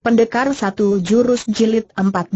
Pendekar satu jurus jilid 14.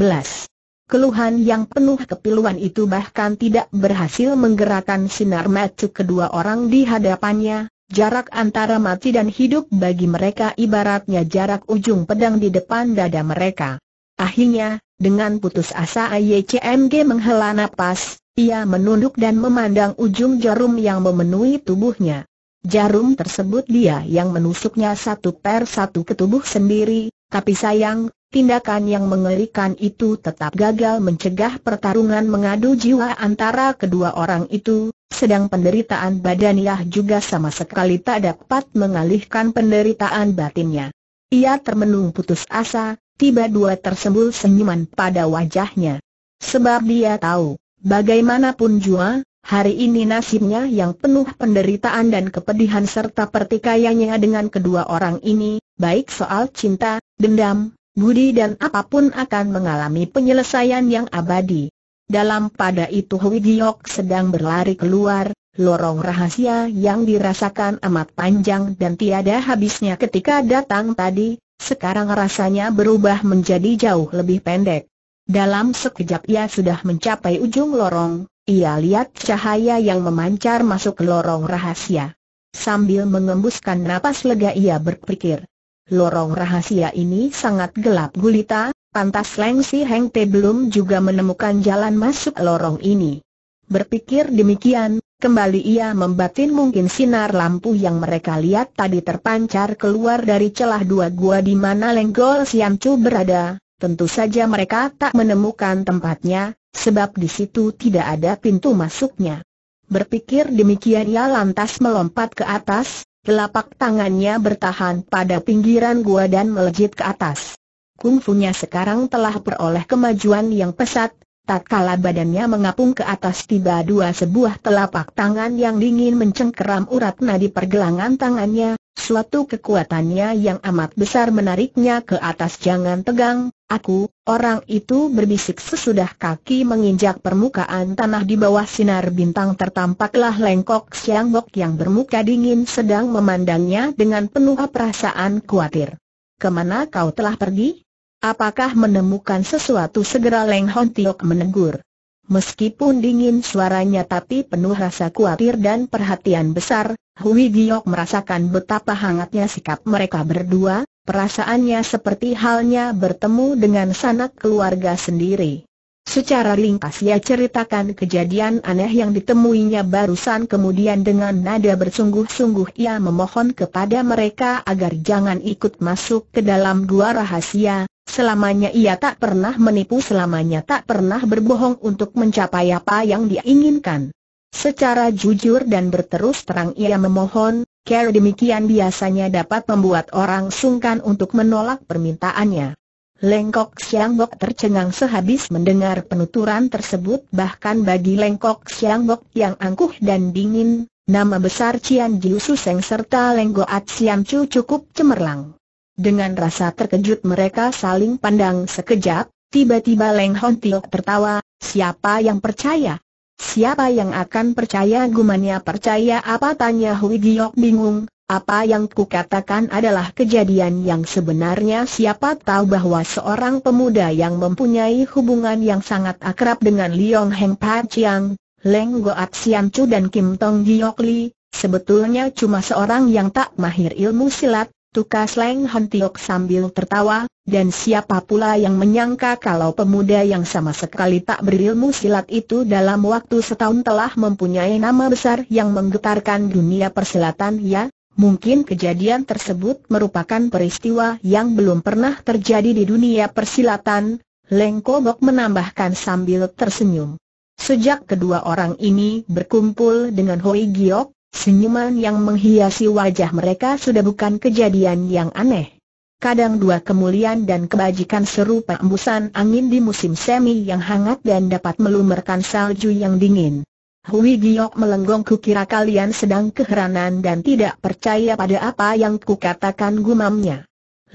Keluhan yang penuh kepiluan itu bahkan tidak berhasil menggerakkan sinar mata kedua orang di hadapannya, jarak antara mati dan hidup bagi mereka ibaratnya jarak ujung pedang di depan dada mereka. Akhirnya, dengan putus asa AYCMG menghela nafas, ia menunduk dan memandang ujung jarum yang memenuhi tubuhnya. Jarum tersebut dia yang menusuknya satu per satu ke tubuh sendiri, tapi sayang, tindakan yang mengerikan itu tetap gagal mencegah pertarungan mengadu jiwa antara kedua orang itu, sedang penderitaan badaniah juga sama sekali tak dapat mengalihkan penderitaan batinnya. Ia termenung putus asa, tiba dua tersembul senyuman pada wajahnya. Sebab dia tahu, bagaimanapun jua, hari ini nasibnya yang penuh penderitaan dan kepedihan serta pertikaiannya dengan kedua orang ini, baik soal cinta, dendam, budi dan apapun akan mengalami penyelesaian yang abadi. Dalam pada itu Hui Giok sedang berlari keluar, lorong rahasia yang dirasakan amat panjang dan tiada habisnya ketika datang tadi, sekarang rasanya berubah menjadi jauh lebih pendek. Dalam sekejap ia sudah mencapai ujung lorong, ia lihat cahaya yang memancar masuk ke lorong rahasia. Sambil mengembuskan napas lega ia berpikir, Lorong rahasia ini sangat gelap gulita, pantas Leng Si Heng Te belum juga menemukan jalan masuk lorong ini. Berpikir demikian, kembali ia membatin mungkin sinar lampu yang mereka lihat tadi terpancar keluar dari celah dua gua di mana Lenggol Chu berada, Tentu saja mereka tak menemukan tempatnya, sebab di situ tidak ada pintu masuknya. Berpikir demikian ia lantas melompat ke atas, Telapak tangannya bertahan pada pinggiran gua dan melejit ke atas. Kungfunya sekarang telah peroleh kemajuan yang pesat, tatkala badannya mengapung ke atas tiba dua sebuah telapak tangan yang dingin mencengkeram urat nadi pergelangan tangannya, Suatu kekuatannya yang amat besar menariknya ke atas jangan tegang, aku, orang itu berbisik sesudah kaki menginjak permukaan tanah di bawah sinar bintang tertampaklah lengkok Siang Bok yang bermuka dingin sedang memandangnya dengan penuh perasaan khawatir. Kemana kau telah pergi? Apakah menemukan sesuatu segera Leng Hon Tiok menegur. Meskipun dingin suaranya tapi penuh rasa khawatir dan perhatian besar, Hui Giok merasakan betapa hangatnya sikap mereka berdua, perasaannya seperti halnya bertemu dengan sanak keluarga sendiri. Secara ringkas ia ceritakan kejadian aneh yang ditemuinya barusan kemudian dengan nada bersungguh-sungguh ia memohon kepada mereka agar jangan ikut masuk ke dalam gua rahasia, selamanya ia tak pernah menipu selamanya tak pernah berbohong untuk mencapai apa yang diinginkan. Secara jujur dan berterus terang ia memohon, cara demikian biasanya dapat membuat orang sungkan untuk menolak permintaannya. Lengkok Siangbok tercengang sehabis mendengar penuturan tersebut bahkan bagi Lengkok Siangbok yang angkuh dan dingin, nama besar Cian Jiu Suseng serta Lenggoat Siam Chu cukup cemerlang. Dengan rasa terkejut mereka saling pandang sekejap, tiba-tiba Leng Hon Tio tertawa, siapa yang percaya, Siapa yang akan percaya gumannya percaya apa tanya Hui Giok bingung, apa yang kukatakan adalah kejadian yang sebenarnya siapa tahu bahwa seorang pemuda yang mempunyai hubungan yang sangat akrab dengan Liong Heng Pachiang, Chiang, Leng Goat Siam Chu dan Kim Tong Giok Li, sebetulnya cuma seorang yang tak mahir ilmu silat, Tukas Leng Tiok sambil tertawa, dan siapa pula yang menyangka kalau pemuda yang sama sekali tak berilmu silat itu dalam waktu setahun telah mempunyai nama besar yang menggetarkan dunia persilatan ya? Mungkin kejadian tersebut merupakan peristiwa yang belum pernah terjadi di dunia persilatan, Leng Kobok menambahkan sambil tersenyum. Sejak kedua orang ini berkumpul dengan Hoi Giok, Senyuman yang menghiasi wajah mereka sudah bukan kejadian yang aneh. Kadang dua kemuliaan dan kebajikan serupa embusan angin di musim semi yang hangat dan dapat melumerkan salju yang dingin. Hui Giok melenggong kukira kalian sedang keheranan dan tidak percaya pada apa yang kukatakan gumamnya.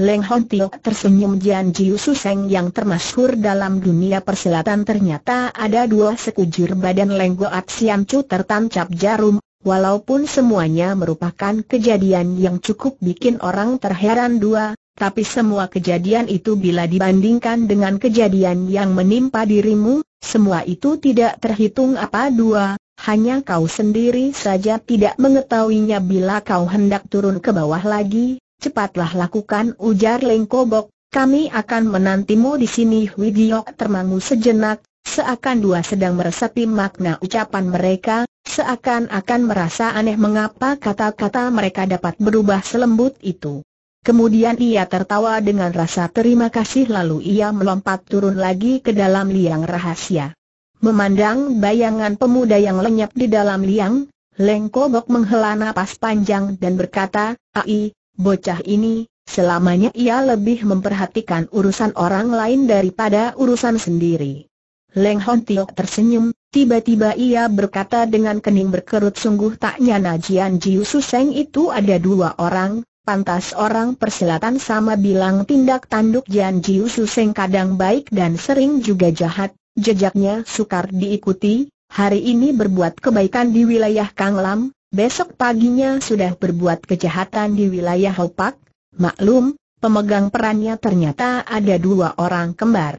Leng Hon Tiok tersenyum Jian Jiu Suseng yang termasyhur dalam dunia perselatan ternyata ada dua sekujur badan Leng Goat Sian Chu tertancap jarum Walaupun semuanya merupakan kejadian yang cukup bikin orang terheran dua, tapi semua kejadian itu bila dibandingkan dengan kejadian yang menimpa dirimu, semua itu tidak terhitung apa dua, hanya kau sendiri saja tidak mengetahuinya bila kau hendak turun ke bawah lagi, cepatlah lakukan ujar Lengkobok, kami akan menantimu di sini Widiok termangu sejenak, Seakan dua sedang meresapi makna ucapan mereka, seakan-akan merasa aneh mengapa kata-kata mereka dapat berubah selembut itu. Kemudian ia tertawa dengan rasa terima kasih lalu ia melompat turun lagi ke dalam liang rahasia. Memandang bayangan pemuda yang lenyap di dalam liang, Leng Kobok menghela napas panjang dan berkata, Ai, bocah ini, selamanya ia lebih memperhatikan urusan orang lain daripada urusan sendiri. Leng Hon Tio tersenyum, tiba-tiba ia berkata dengan kening berkerut sungguh tak nyana Jian Jiu Suseng itu ada dua orang, pantas orang persilatan sama bilang tindak tanduk Jian Jiu Suseng kadang baik dan sering juga jahat, jejaknya sukar diikuti, hari ini berbuat kebaikan di wilayah Kang Lam, besok paginya sudah berbuat kejahatan di wilayah Hopak, maklum, pemegang perannya ternyata ada dua orang kembar.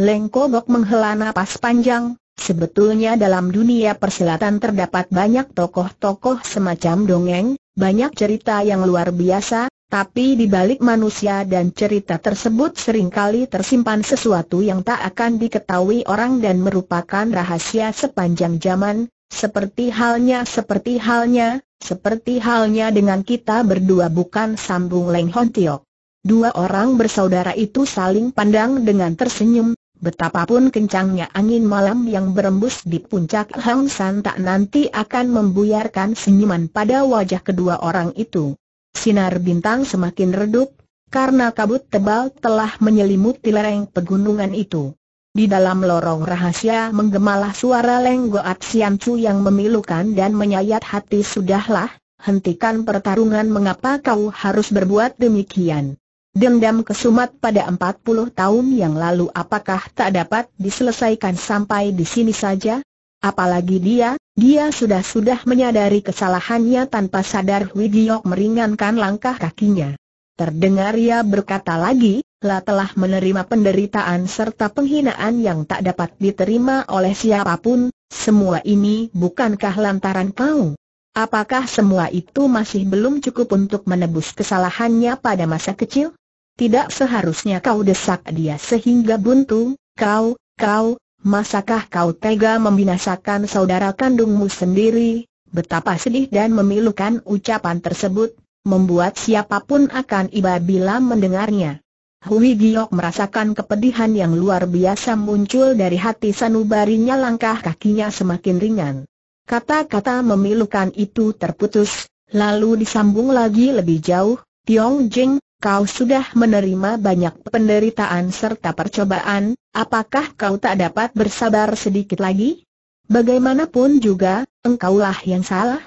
Leng Kobok menghela napas panjang, sebetulnya dalam dunia persilatan terdapat banyak tokoh-tokoh semacam dongeng, banyak cerita yang luar biasa, tapi di balik manusia dan cerita tersebut seringkali tersimpan sesuatu yang tak akan diketahui orang dan merupakan rahasia sepanjang zaman, seperti halnya seperti halnya, seperti halnya dengan kita berdua bukan sambung Leng Hon Tiok. Dua orang bersaudara itu saling pandang dengan tersenyum, Betapapun kencangnya angin malam yang berembus di puncak Hang San tak nanti akan membuyarkan senyuman pada wajah kedua orang itu. Sinar bintang semakin redup, karena kabut tebal telah menyelimuti lereng pegunungan itu. Di dalam lorong rahasia menggemalah suara lenggo Goat Sian Chu yang memilukan dan menyayat hati sudahlah, hentikan pertarungan mengapa kau harus berbuat demikian. Dendam kesumat pada 40 tahun yang lalu apakah tak dapat diselesaikan sampai di sini saja? Apalagi dia, dia sudah-sudah menyadari kesalahannya tanpa sadar Widiok meringankan langkah kakinya. Terdengar ia berkata lagi, La telah menerima penderitaan serta penghinaan yang tak dapat diterima oleh siapapun, semua ini bukankah lantaran kau? Apakah semua itu masih belum cukup untuk menebus kesalahannya pada masa kecil? Tidak seharusnya kau desak dia sehingga buntu, kau, kau, masakah kau tega membinasakan saudara kandungmu sendiri? Betapa sedih dan memilukan ucapan tersebut, membuat siapapun akan iba bila mendengarnya. Hui Giok merasakan kepedihan yang luar biasa muncul dari hati sanubarinya langkah kakinya semakin ringan. Kata-kata memilukan itu terputus, lalu disambung lagi lebih jauh, Tiong Jing, Kau sudah menerima banyak penderitaan serta percobaan, apakah kau tak dapat bersabar sedikit lagi? Bagaimanapun juga, engkaulah yang salah.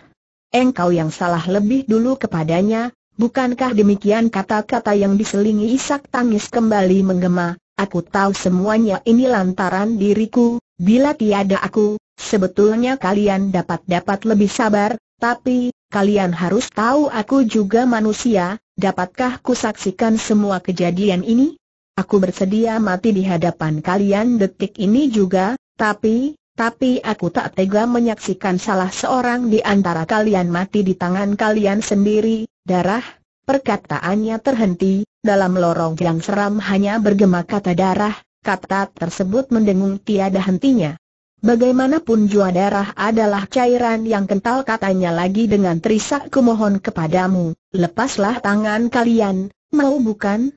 Engkau yang salah lebih dulu kepadanya, bukankah demikian kata-kata yang diselingi isak tangis kembali menggema, aku tahu semuanya ini lantaran diriku, bila tiada aku, sebetulnya kalian dapat-dapat lebih sabar, tapi, kalian harus tahu aku juga manusia, dapatkah saksikan semua kejadian ini? Aku bersedia mati di hadapan kalian detik ini juga, tapi, tapi aku tak tega menyaksikan salah seorang di antara kalian mati di tangan kalian sendiri, darah, perkataannya terhenti, dalam lorong yang seram hanya bergema kata darah, kata tersebut mendengung tiada hentinya. Bagaimanapun jua darah adalah cairan yang kental katanya lagi dengan terisak kumohon kepadamu, lepaslah tangan kalian, mau bukan?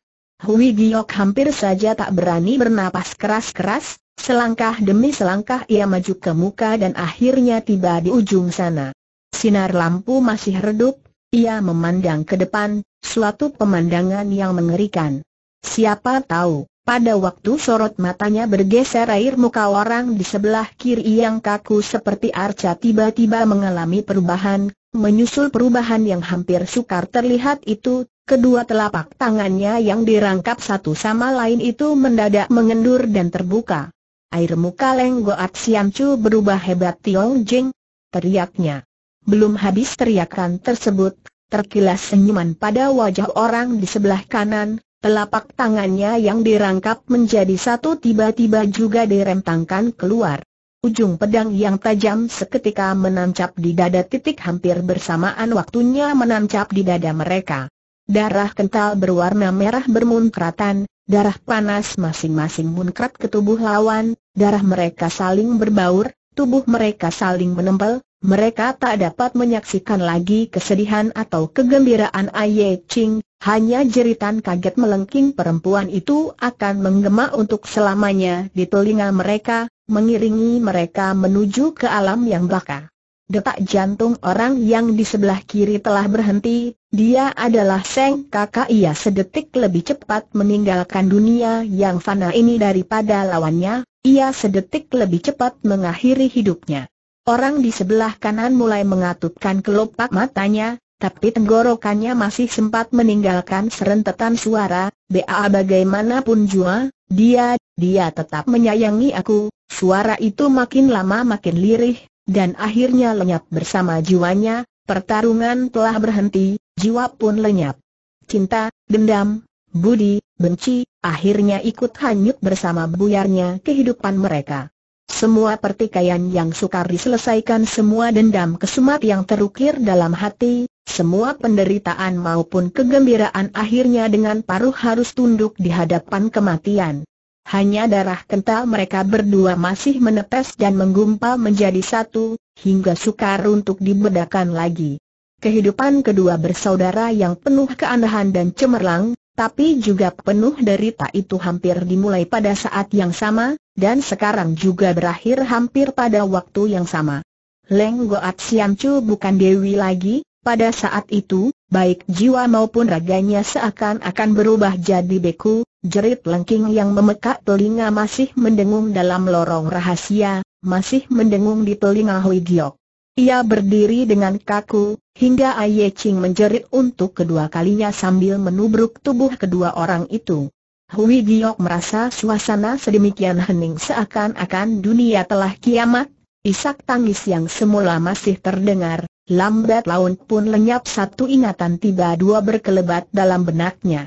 Hui Giok hampir saja tak berani bernapas keras-keras, selangkah demi selangkah ia maju ke muka dan akhirnya tiba di ujung sana. Sinar lampu masih redup, ia memandang ke depan, suatu pemandangan yang mengerikan. Siapa tahu, pada waktu sorot matanya bergeser air muka orang di sebelah kiri yang kaku seperti arca tiba-tiba mengalami perubahan, menyusul perubahan yang hampir sukar terlihat itu, kedua telapak tangannya yang dirangkap satu sama lain itu mendadak mengendur dan terbuka. Air muka lenggo Siamcu berubah hebat Tiong Jing, teriaknya. Belum habis teriakan tersebut, terkilas senyuman pada wajah orang di sebelah kanan, Telapak tangannya yang dirangkap menjadi satu tiba-tiba juga direntangkan keluar. Ujung pedang yang tajam seketika menancap di dada titik hampir bersamaan waktunya menancap di dada mereka. Darah kental berwarna merah bermunkratan, darah panas masing-masing munkrat ke tubuh lawan, darah mereka saling berbaur, tubuh mereka saling menempel, mereka tak dapat menyaksikan lagi kesedihan atau kegembiraan Aye Ching, hanya jeritan kaget melengking perempuan itu akan menggema untuk selamanya di telinga mereka, mengiringi mereka menuju ke alam yang baka. Detak jantung orang yang di sebelah kiri telah berhenti, dia adalah Seng kakak ia sedetik lebih cepat meninggalkan dunia yang fana ini daripada lawannya, ia sedetik lebih cepat mengakhiri hidupnya. Orang di sebelah kanan mulai mengatupkan kelopak matanya, tapi tenggorokannya masih sempat meninggalkan serentetan suara, BAA bagaimanapun jua, dia, dia tetap menyayangi aku, suara itu makin lama makin lirih, dan akhirnya lenyap bersama jiwanya, pertarungan telah berhenti, jiwa pun lenyap. Cinta, dendam, budi, benci, akhirnya ikut hanyut bersama buyarnya kehidupan mereka. Semua pertikaian yang sukar diselesaikan semua dendam kesumat yang terukir dalam hati, semua penderitaan maupun kegembiraan akhirnya dengan paruh harus tunduk di hadapan kematian. Hanya darah kental mereka berdua masih menetes dan menggumpal menjadi satu, hingga sukar untuk dibedakan lagi. Kehidupan kedua bersaudara yang penuh keanehan dan cemerlang, tapi juga penuh derita itu hampir dimulai pada saat yang sama, dan sekarang juga berakhir hampir pada waktu yang sama. Leng Goat Siam Chu bukan Dewi lagi, pada saat itu, baik jiwa maupun raganya seakan-akan berubah jadi beku, jerit lengking yang memekak telinga masih mendengung dalam lorong rahasia, masih mendengung di telinga Hui Giok. Ia berdiri dengan kaku, hingga Aye Ching menjerit untuk kedua kalinya sambil menubruk tubuh kedua orang itu. Hui Giok merasa suasana sedemikian hening seakan-akan dunia telah kiamat, isak tangis yang semula masih terdengar, lambat laun pun lenyap satu ingatan tiba dua berkelebat dalam benaknya.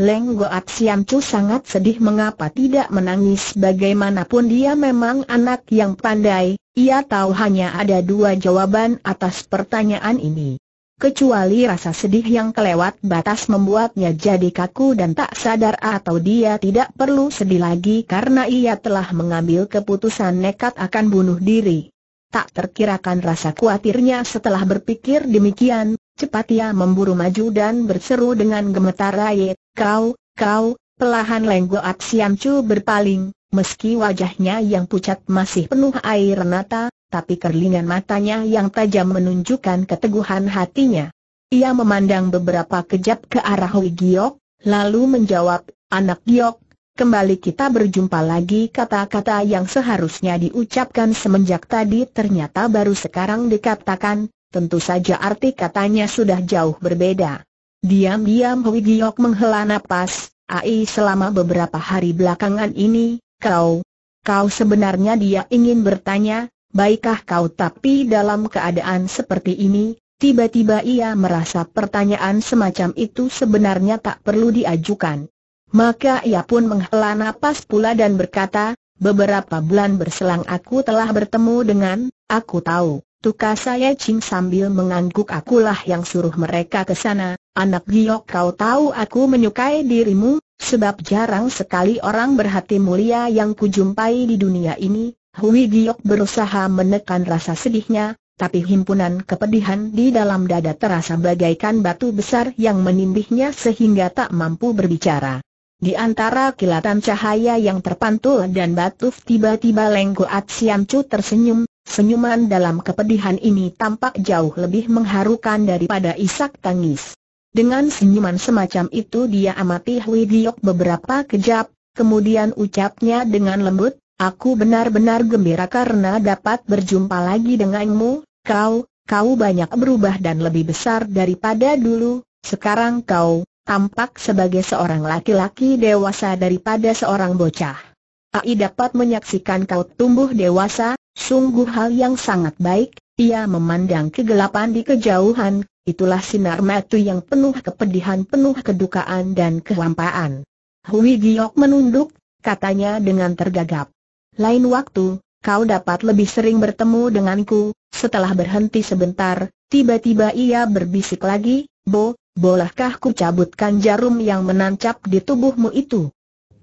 Leng Goat Siam Chu sangat sedih mengapa tidak menangis bagaimanapun dia memang anak yang pandai, ia tahu hanya ada dua jawaban atas pertanyaan ini. Kecuali rasa sedih yang kelewat batas membuatnya jadi kaku dan tak sadar atau dia tidak perlu sedih lagi karena ia telah mengambil keputusan nekat akan bunuh diri. Tak terkirakan rasa khawatirnya setelah berpikir demikian, Cepat ia memburu maju dan berseru dengan gemetar rayet, Kau, kau, pelahan Lenggoat Siam Chu berpaling, meski wajahnya yang pucat masih penuh air nata, tapi kerlingan matanya yang tajam menunjukkan keteguhan hatinya. Ia memandang beberapa kejap ke arah Hui Giok, lalu menjawab, Anak Giok, kembali kita berjumpa lagi kata-kata yang seharusnya diucapkan semenjak tadi ternyata baru sekarang dikatakan, tentu saja arti katanya sudah jauh berbeda. Diam-diam Hui Giok menghela nafas. Ai selama beberapa hari belakangan ini, kau, kau sebenarnya dia ingin bertanya, baikkah kau tapi dalam keadaan seperti ini, tiba-tiba ia merasa pertanyaan semacam itu sebenarnya tak perlu diajukan. Maka ia pun menghela nafas pula dan berkata, beberapa bulan berselang aku telah bertemu dengan, aku tahu. Tukar saya Ching sambil mengangguk akulah yang suruh mereka ke sana, anak giok kau tahu aku menyukai dirimu, sebab jarang sekali orang berhati mulia yang kujumpai di dunia ini, Hui Giok berusaha menekan rasa sedihnya, tapi himpunan kepedihan di dalam dada terasa bagaikan batu besar yang menindihnya sehingga tak mampu berbicara. Di antara kilatan cahaya yang terpantul dan batu tiba-tiba Lengko Atsiamcu tersenyum, Senyuman dalam kepedihan ini tampak jauh lebih mengharukan daripada isak tangis. Dengan senyuman semacam itu dia amati Hui Diok beberapa kejap, kemudian ucapnya dengan lembut, Aku benar-benar gembira karena dapat berjumpa lagi denganmu, kau, kau banyak berubah dan lebih besar daripada dulu, sekarang kau, tampak sebagai seorang laki-laki dewasa daripada seorang bocah. Ai dapat menyaksikan kau tumbuh dewasa, sungguh hal yang sangat baik, ia memandang kegelapan di kejauhan, itulah sinar matu yang penuh kepedihan penuh kedukaan dan kehampaan. Hui Giok menunduk, katanya dengan tergagap. Lain waktu, kau dapat lebih sering bertemu denganku, setelah berhenti sebentar, tiba-tiba ia berbisik lagi, Bo, bolehkah ku cabutkan jarum yang menancap di tubuhmu itu?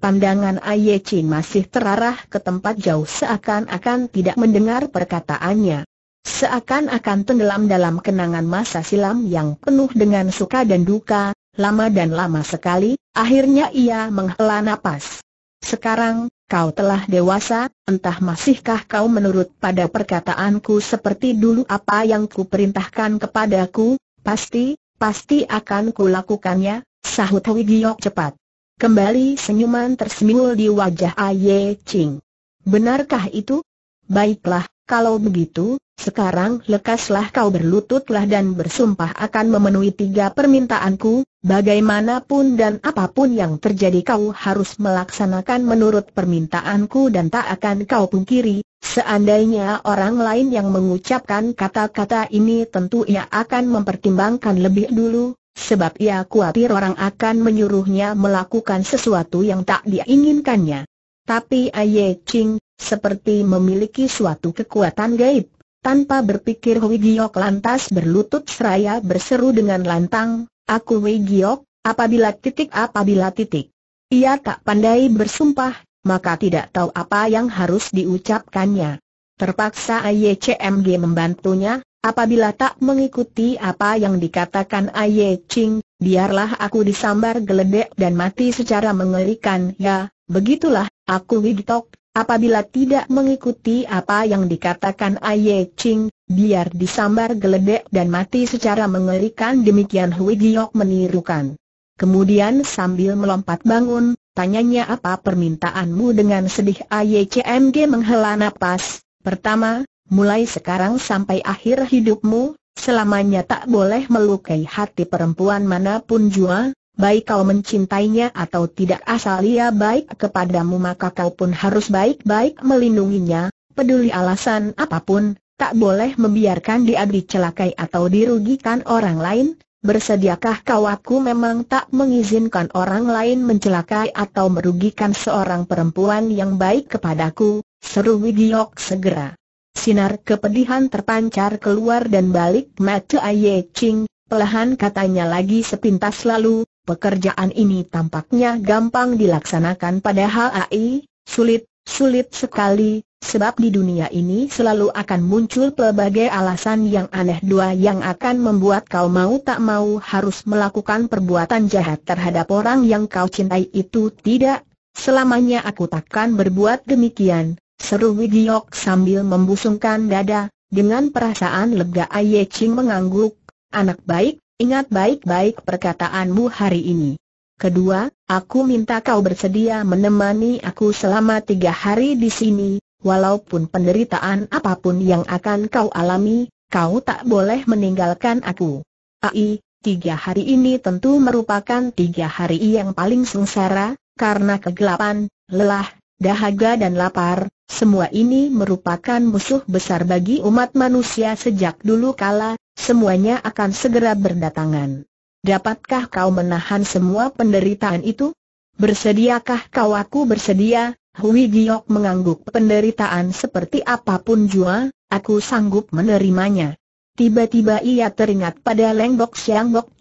Pandangan Ayeci masih terarah ke tempat jauh seakan-akan tidak mendengar perkataannya. Seakan-akan tenggelam dalam kenangan masa silam yang penuh dengan suka dan duka, lama dan lama sekali, akhirnya ia menghela napas. Sekarang, kau telah dewasa, entah masihkah kau menurut pada perkataanku seperti dulu apa yang kuperintahkan kepadaku, pasti, pasti akan kulakukannya, sahut Wigiyok cepat. Kembali senyuman tersemil di wajah Aye Ching. Benarkah itu? Baiklah, kalau begitu, sekarang lekaslah kau berlututlah dan bersumpah akan memenuhi tiga permintaanku, bagaimanapun dan apapun yang terjadi kau harus melaksanakan menurut permintaanku dan tak akan kau pungkiri, seandainya orang lain yang mengucapkan kata-kata ini tentu ia akan mempertimbangkan lebih dulu, Sebab ia khawatir orang akan menyuruhnya melakukan sesuatu yang tak diinginkannya. Tapi Aye Ching, seperti memiliki suatu kekuatan gaib, tanpa berpikir Hui Giok lantas berlutut seraya berseru dengan lantang, Aku Hui Giok, apabila titik apabila titik. Ia tak pandai bersumpah, maka tidak tahu apa yang harus diucapkannya. Terpaksa CMG membantunya, Apabila tak mengikuti apa yang dikatakan Aye Ching, biarlah aku disambar geledek dan mati secara mengerikan ya, begitulah, aku Wigitok, apabila tidak mengikuti apa yang dikatakan Aye Ching, biar disambar geledek dan mati secara mengerikan demikian Hui Giok menirukan. Kemudian sambil melompat bangun, tanyanya apa permintaanmu dengan sedih Aye CMG menghela napas, pertama, mulai sekarang sampai akhir hidupmu, selamanya tak boleh melukai hati perempuan manapun jua, baik kau mencintainya atau tidak asal ia baik kepadamu maka kau pun harus baik-baik melindunginya, peduli alasan apapun, tak boleh membiarkan dia dicelakai atau dirugikan orang lain, bersediakah kau aku memang tak mengizinkan orang lain mencelakai atau merugikan seorang perempuan yang baik kepadaku, seru Wigiok segera. Sinar kepedihan terpancar keluar dan balik mata Aye Ching, pelahan katanya lagi sepintas lalu, pekerjaan ini tampaknya gampang dilaksanakan padahal AI, sulit, sulit sekali, sebab di dunia ini selalu akan muncul pelbagai alasan yang aneh dua yang akan membuat kau mau tak mau harus melakukan perbuatan jahat terhadap orang yang kau cintai itu tidak, selamanya aku takkan berbuat demikian, Seru Widiok sambil membusungkan dada, dengan perasaan lega Aye Ching mengangguk, anak baik, ingat baik-baik perkataanmu hari ini. Kedua, aku minta kau bersedia menemani aku selama tiga hari di sini, walaupun penderitaan apapun yang akan kau alami, kau tak boleh meninggalkan aku. Ai, tiga hari ini tentu merupakan tiga hari yang paling sengsara, karena kegelapan, lelah, dahaga dan lapar, semua ini merupakan musuh besar bagi umat manusia sejak dulu kala, semuanya akan segera berdatangan. Dapatkah kau menahan semua penderitaan itu? Bersediakah kau aku bersedia? Hui Giok mengangguk penderitaan seperti apapun jua, aku sanggup menerimanya. Tiba-tiba ia teringat pada Leng Bok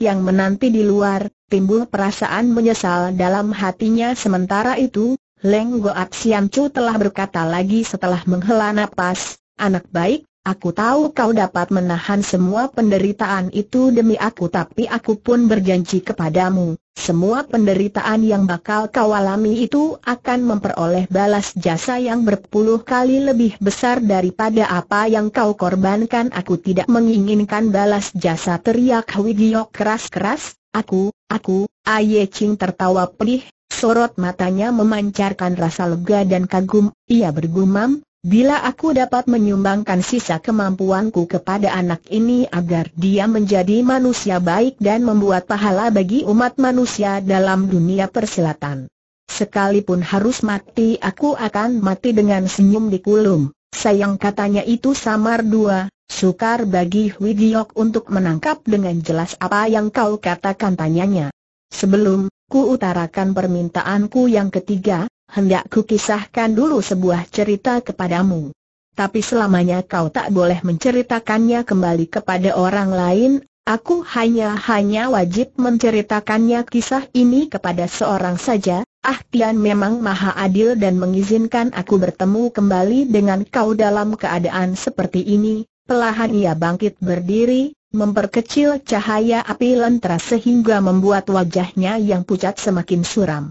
yang menanti di luar, timbul perasaan menyesal dalam hatinya sementara itu, Leng Goat Sian Chu telah berkata lagi setelah menghela nafas, anak baik, aku tahu kau dapat menahan semua penderitaan itu demi aku tapi aku pun berjanji kepadamu, semua penderitaan yang bakal kau alami itu akan memperoleh balas jasa yang berpuluh kali lebih besar daripada apa yang kau korbankan aku tidak menginginkan balas jasa teriak Wigio keras-keras, aku, aku, Aye Ching tertawa pedih, Sorot matanya memancarkan rasa lega dan kagum, ia bergumam, bila aku dapat menyumbangkan sisa kemampuanku kepada anak ini agar dia menjadi manusia baik dan membuat pahala bagi umat manusia dalam dunia persilatan. Sekalipun harus mati aku akan mati dengan senyum di kulum. Sayang katanya itu samar dua, sukar bagi Widiok untuk menangkap dengan jelas apa yang kau katakan tanyanya. Sebelum ku utarakan permintaanku yang ketiga, hendak ku kisahkan dulu sebuah cerita kepadamu. Tapi selamanya kau tak boleh menceritakannya kembali kepada orang lain, aku hanya-hanya wajib menceritakannya kisah ini kepada seorang saja, Ah memang maha adil dan mengizinkan aku bertemu kembali dengan kau dalam keadaan seperti ini. Pelahan ia bangkit berdiri, memperkecil cahaya api lentera sehingga membuat wajahnya yang pucat semakin suram.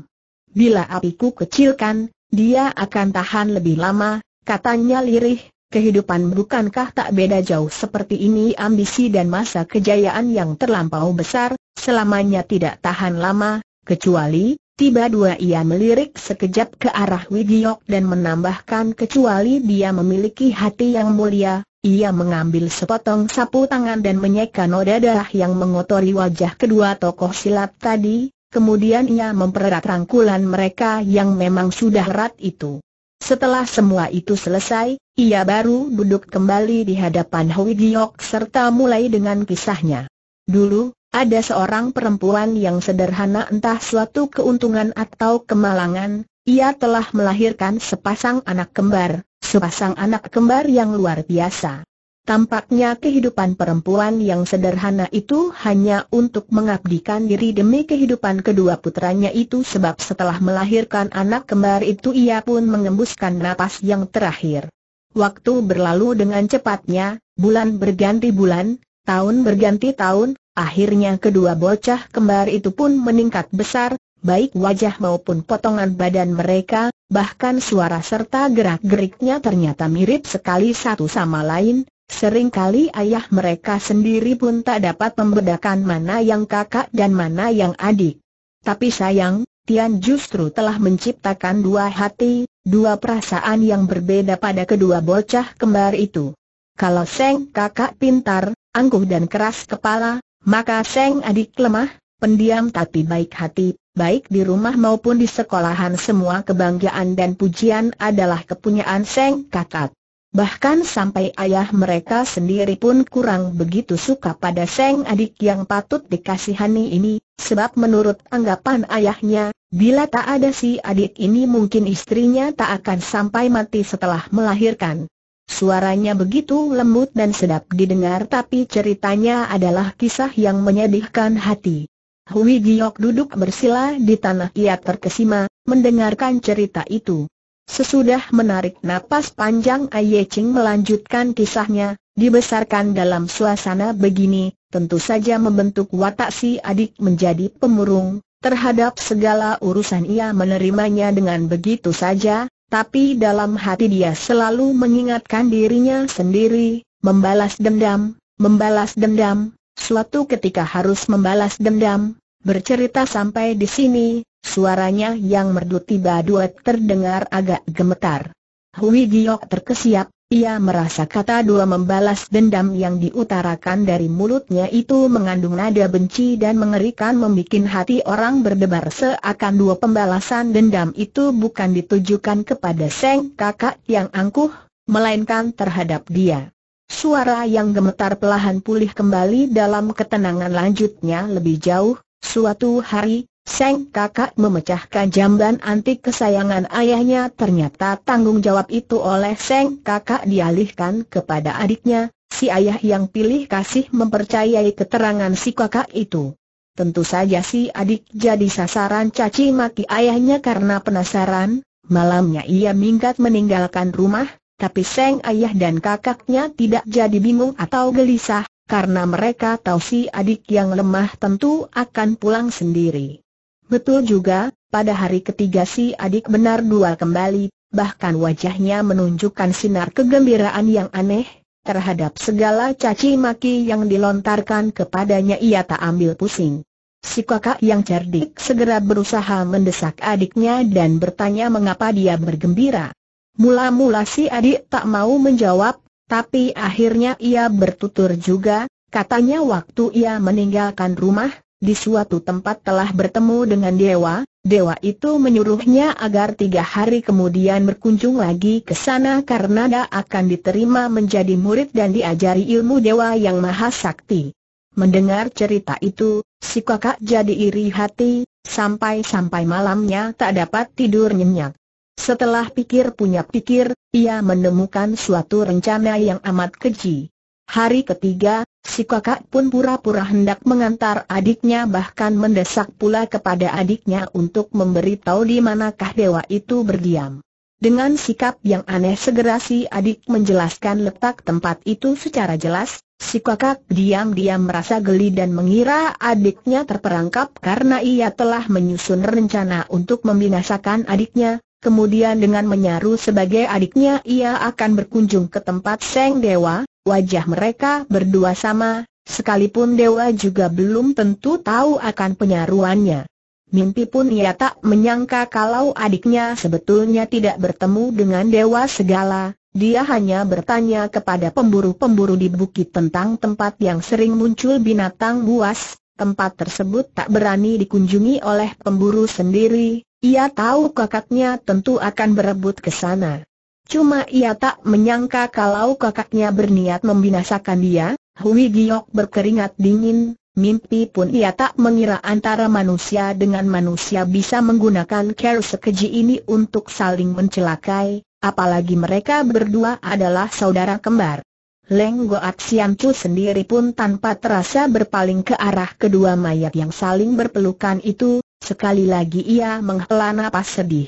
Bila apiku kecilkan, dia akan tahan lebih lama, katanya lirih, kehidupan bukankah tak beda jauh seperti ini ambisi dan masa kejayaan yang terlampau besar, selamanya tidak tahan lama, kecuali, tiba dua ia melirik sekejap ke arah Wigiok dan menambahkan kecuali dia memiliki hati yang mulia, ia mengambil sepotong sapu tangan dan menyeka noda darah yang mengotori wajah kedua tokoh silat tadi, kemudian ia mempererat rangkulan mereka yang memang sudah erat itu. Setelah semua itu selesai, ia baru duduk kembali di hadapan Hui Giok serta mulai dengan kisahnya. Dulu, ada seorang perempuan yang sederhana entah suatu keuntungan atau kemalangan, ia telah melahirkan sepasang anak kembar, Sepasang anak kembar yang luar biasa. Tampaknya kehidupan perempuan yang sederhana itu hanya untuk mengabdikan diri demi kehidupan kedua putranya itu sebab setelah melahirkan anak kembar itu ia pun mengembuskan napas yang terakhir. Waktu berlalu dengan cepatnya, bulan berganti bulan, tahun berganti tahun, akhirnya kedua bocah kembar itu pun meningkat besar, baik wajah maupun potongan badan mereka, bahkan suara serta gerak-geriknya ternyata mirip sekali satu sama lain, seringkali ayah mereka sendiri pun tak dapat membedakan mana yang kakak dan mana yang adik. Tapi sayang, Tian justru telah menciptakan dua hati, dua perasaan yang berbeda pada kedua bocah kembar itu. Kalau Seng kakak pintar, angkuh dan keras kepala, maka Seng adik lemah, pendiam tapi baik hati, baik di rumah maupun di sekolahan semua kebanggaan dan pujian adalah kepunyaan Seng Kakak. Bahkan sampai ayah mereka sendiri pun kurang begitu suka pada Seng adik yang patut dikasihani ini, sebab menurut anggapan ayahnya, bila tak ada si adik ini mungkin istrinya tak akan sampai mati setelah melahirkan. Suaranya begitu lembut dan sedap didengar tapi ceritanya adalah kisah yang menyedihkan hati. Hui Giok duduk bersila di tanah ia terkesima, mendengarkan cerita itu. Sesudah menarik napas panjang Aye Ching melanjutkan kisahnya, dibesarkan dalam suasana begini, tentu saja membentuk watak si adik menjadi pemurung, terhadap segala urusan ia menerimanya dengan begitu saja, tapi dalam hati dia selalu mengingatkan dirinya sendiri, membalas dendam, membalas dendam, Suatu ketika harus membalas dendam, bercerita sampai di sini, suaranya yang merdu tiba dua terdengar agak gemetar. Hui Giok terkesiap, ia merasa kata dua membalas dendam yang diutarakan dari mulutnya itu mengandung nada benci dan mengerikan membuat hati orang berdebar seakan dua pembalasan dendam itu bukan ditujukan kepada Seng kakak yang angkuh, melainkan terhadap dia. Suara yang gemetar pelahan pulih kembali dalam ketenangan lanjutnya lebih jauh, suatu hari, Seng kakak memecahkan jamban antik kesayangan ayahnya ternyata tanggung jawab itu oleh Seng kakak dialihkan kepada adiknya, si ayah yang pilih kasih mempercayai keterangan si kakak itu. Tentu saja si adik jadi sasaran caci maki ayahnya karena penasaran, malamnya ia minggat meninggalkan rumah, tapi Seng Ayah dan kakaknya tidak jadi bingung atau gelisah, karena mereka tahu si adik yang lemah tentu akan pulang sendiri. Betul juga, pada hari ketiga si adik benar dua kembali, bahkan wajahnya menunjukkan sinar kegembiraan yang aneh, terhadap segala caci maki yang dilontarkan kepadanya ia tak ambil pusing. Si kakak yang cerdik segera berusaha mendesak adiknya dan bertanya mengapa dia bergembira. Mula-mula si adik tak mau menjawab, tapi akhirnya ia bertutur juga, katanya waktu ia meninggalkan rumah, di suatu tempat telah bertemu dengan dewa, dewa itu menyuruhnya agar tiga hari kemudian berkunjung lagi ke sana karena dia akan diterima menjadi murid dan diajari ilmu dewa yang maha sakti. Mendengar cerita itu, si kakak jadi iri hati, sampai-sampai malamnya tak dapat tidur nyenyak. Setelah pikir punya pikir, ia menemukan suatu rencana yang amat keji. Hari ketiga, si kakak pun pura-pura hendak mengantar adiknya bahkan mendesak pula kepada adiknya untuk memberitahu di manakah dewa itu berdiam. Dengan sikap yang aneh segera si adik menjelaskan letak tempat itu secara jelas, si kakak diam-diam merasa geli dan mengira adiknya terperangkap karena ia telah menyusun rencana untuk membinasakan adiknya, Kemudian dengan menyaru sebagai adiknya ia akan berkunjung ke tempat Seng Dewa, wajah mereka berdua sama, sekalipun Dewa juga belum tentu tahu akan penyaruannya. Mimpi pun ia tak menyangka kalau adiknya sebetulnya tidak bertemu dengan Dewa Segala, dia hanya bertanya kepada pemburu-pemburu di bukit tentang tempat yang sering muncul binatang buas, tempat tersebut tak berani dikunjungi oleh pemburu sendiri, ia tahu kakaknya tentu akan berebut ke sana. Cuma ia tak menyangka kalau kakaknya berniat membinasakan dia, Hui Giok berkeringat dingin, mimpi pun ia tak mengira antara manusia dengan manusia bisa menggunakan care sekeji ini untuk saling mencelakai, apalagi mereka berdua adalah saudara kembar. Leng Goat Sian Chu sendiri pun tanpa terasa berpaling ke arah kedua mayat yang saling berpelukan itu, Sekali lagi ia menghela nafas sedih.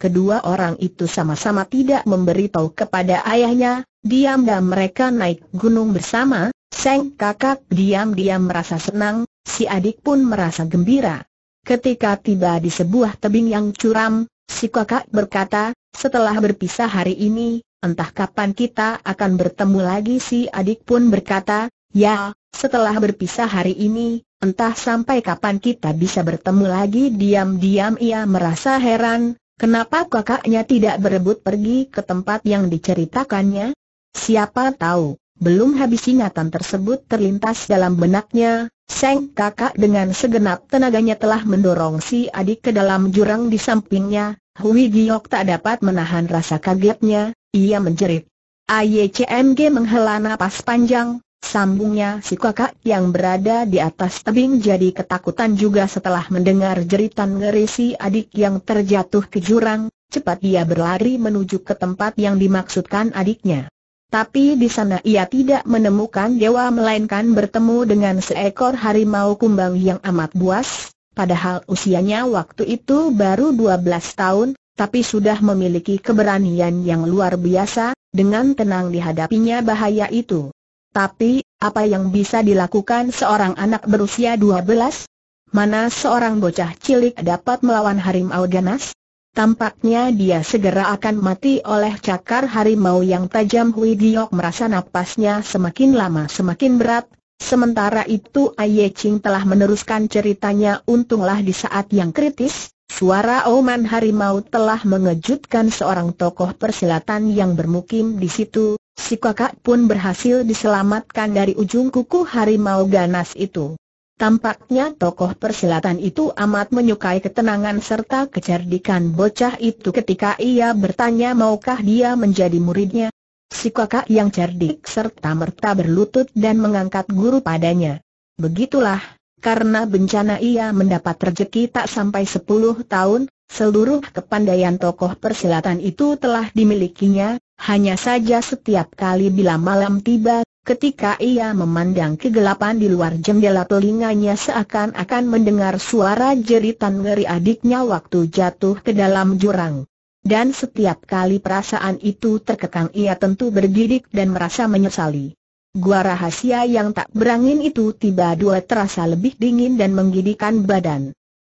Kedua orang itu sama-sama tidak memberitahu kepada ayahnya, diam-diam mereka naik gunung bersama, Seng kakak diam-diam merasa senang, si adik pun merasa gembira. Ketika tiba di sebuah tebing yang curam, si kakak berkata, setelah berpisah hari ini, entah kapan kita akan bertemu lagi si adik pun berkata, ya, setelah berpisah hari ini, entah sampai kapan kita bisa bertemu lagi diam-diam ia merasa heran, kenapa kakaknya tidak berebut pergi ke tempat yang diceritakannya? Siapa tahu, belum habis ingatan tersebut terlintas dalam benaknya, Seng kakak dengan segenap tenaganya telah mendorong si adik ke dalam jurang di sampingnya, Hui Giok tak dapat menahan rasa kagetnya, ia menjerit. AYCMG menghela napas panjang, Sambungnya si kakak yang berada di atas tebing jadi ketakutan juga setelah mendengar jeritan ngeri si adik yang terjatuh ke jurang, cepat ia berlari menuju ke tempat yang dimaksudkan adiknya. Tapi di sana ia tidak menemukan dewa melainkan bertemu dengan seekor harimau kumbang yang amat buas, padahal usianya waktu itu baru 12 tahun, tapi sudah memiliki keberanian yang luar biasa, dengan tenang dihadapinya bahaya itu. Tapi, apa yang bisa dilakukan seorang anak berusia 12? Mana seorang bocah cilik dapat melawan harimau ganas? Tampaknya dia segera akan mati oleh cakar harimau yang tajam Hui Giok merasa napasnya semakin lama semakin berat Sementara itu Aye Ching telah meneruskan ceritanya untunglah di saat yang kritis Suara Oman Harimau telah mengejutkan seorang tokoh persilatan yang bermukim di situ Si kakak pun berhasil diselamatkan dari ujung kuku harimau ganas itu. Tampaknya tokoh persilatan itu amat menyukai ketenangan serta kecerdikan bocah itu ketika ia bertanya maukah dia menjadi muridnya. Si kakak yang cerdik serta merta berlutut dan mengangkat guru padanya. Begitulah, karena bencana ia mendapat rejeki tak sampai 10 tahun, Seluruh kepandaian tokoh persilatan itu telah dimilikinya, hanya saja setiap kali bila malam tiba, ketika ia memandang kegelapan di luar jendela telinganya seakan-akan mendengar suara jeritan ngeri adiknya waktu jatuh ke dalam jurang. Dan setiap kali perasaan itu terkekang ia tentu bergidik dan merasa menyesali. Gua rahasia yang tak berangin itu tiba dua terasa lebih dingin dan menggidikan badan.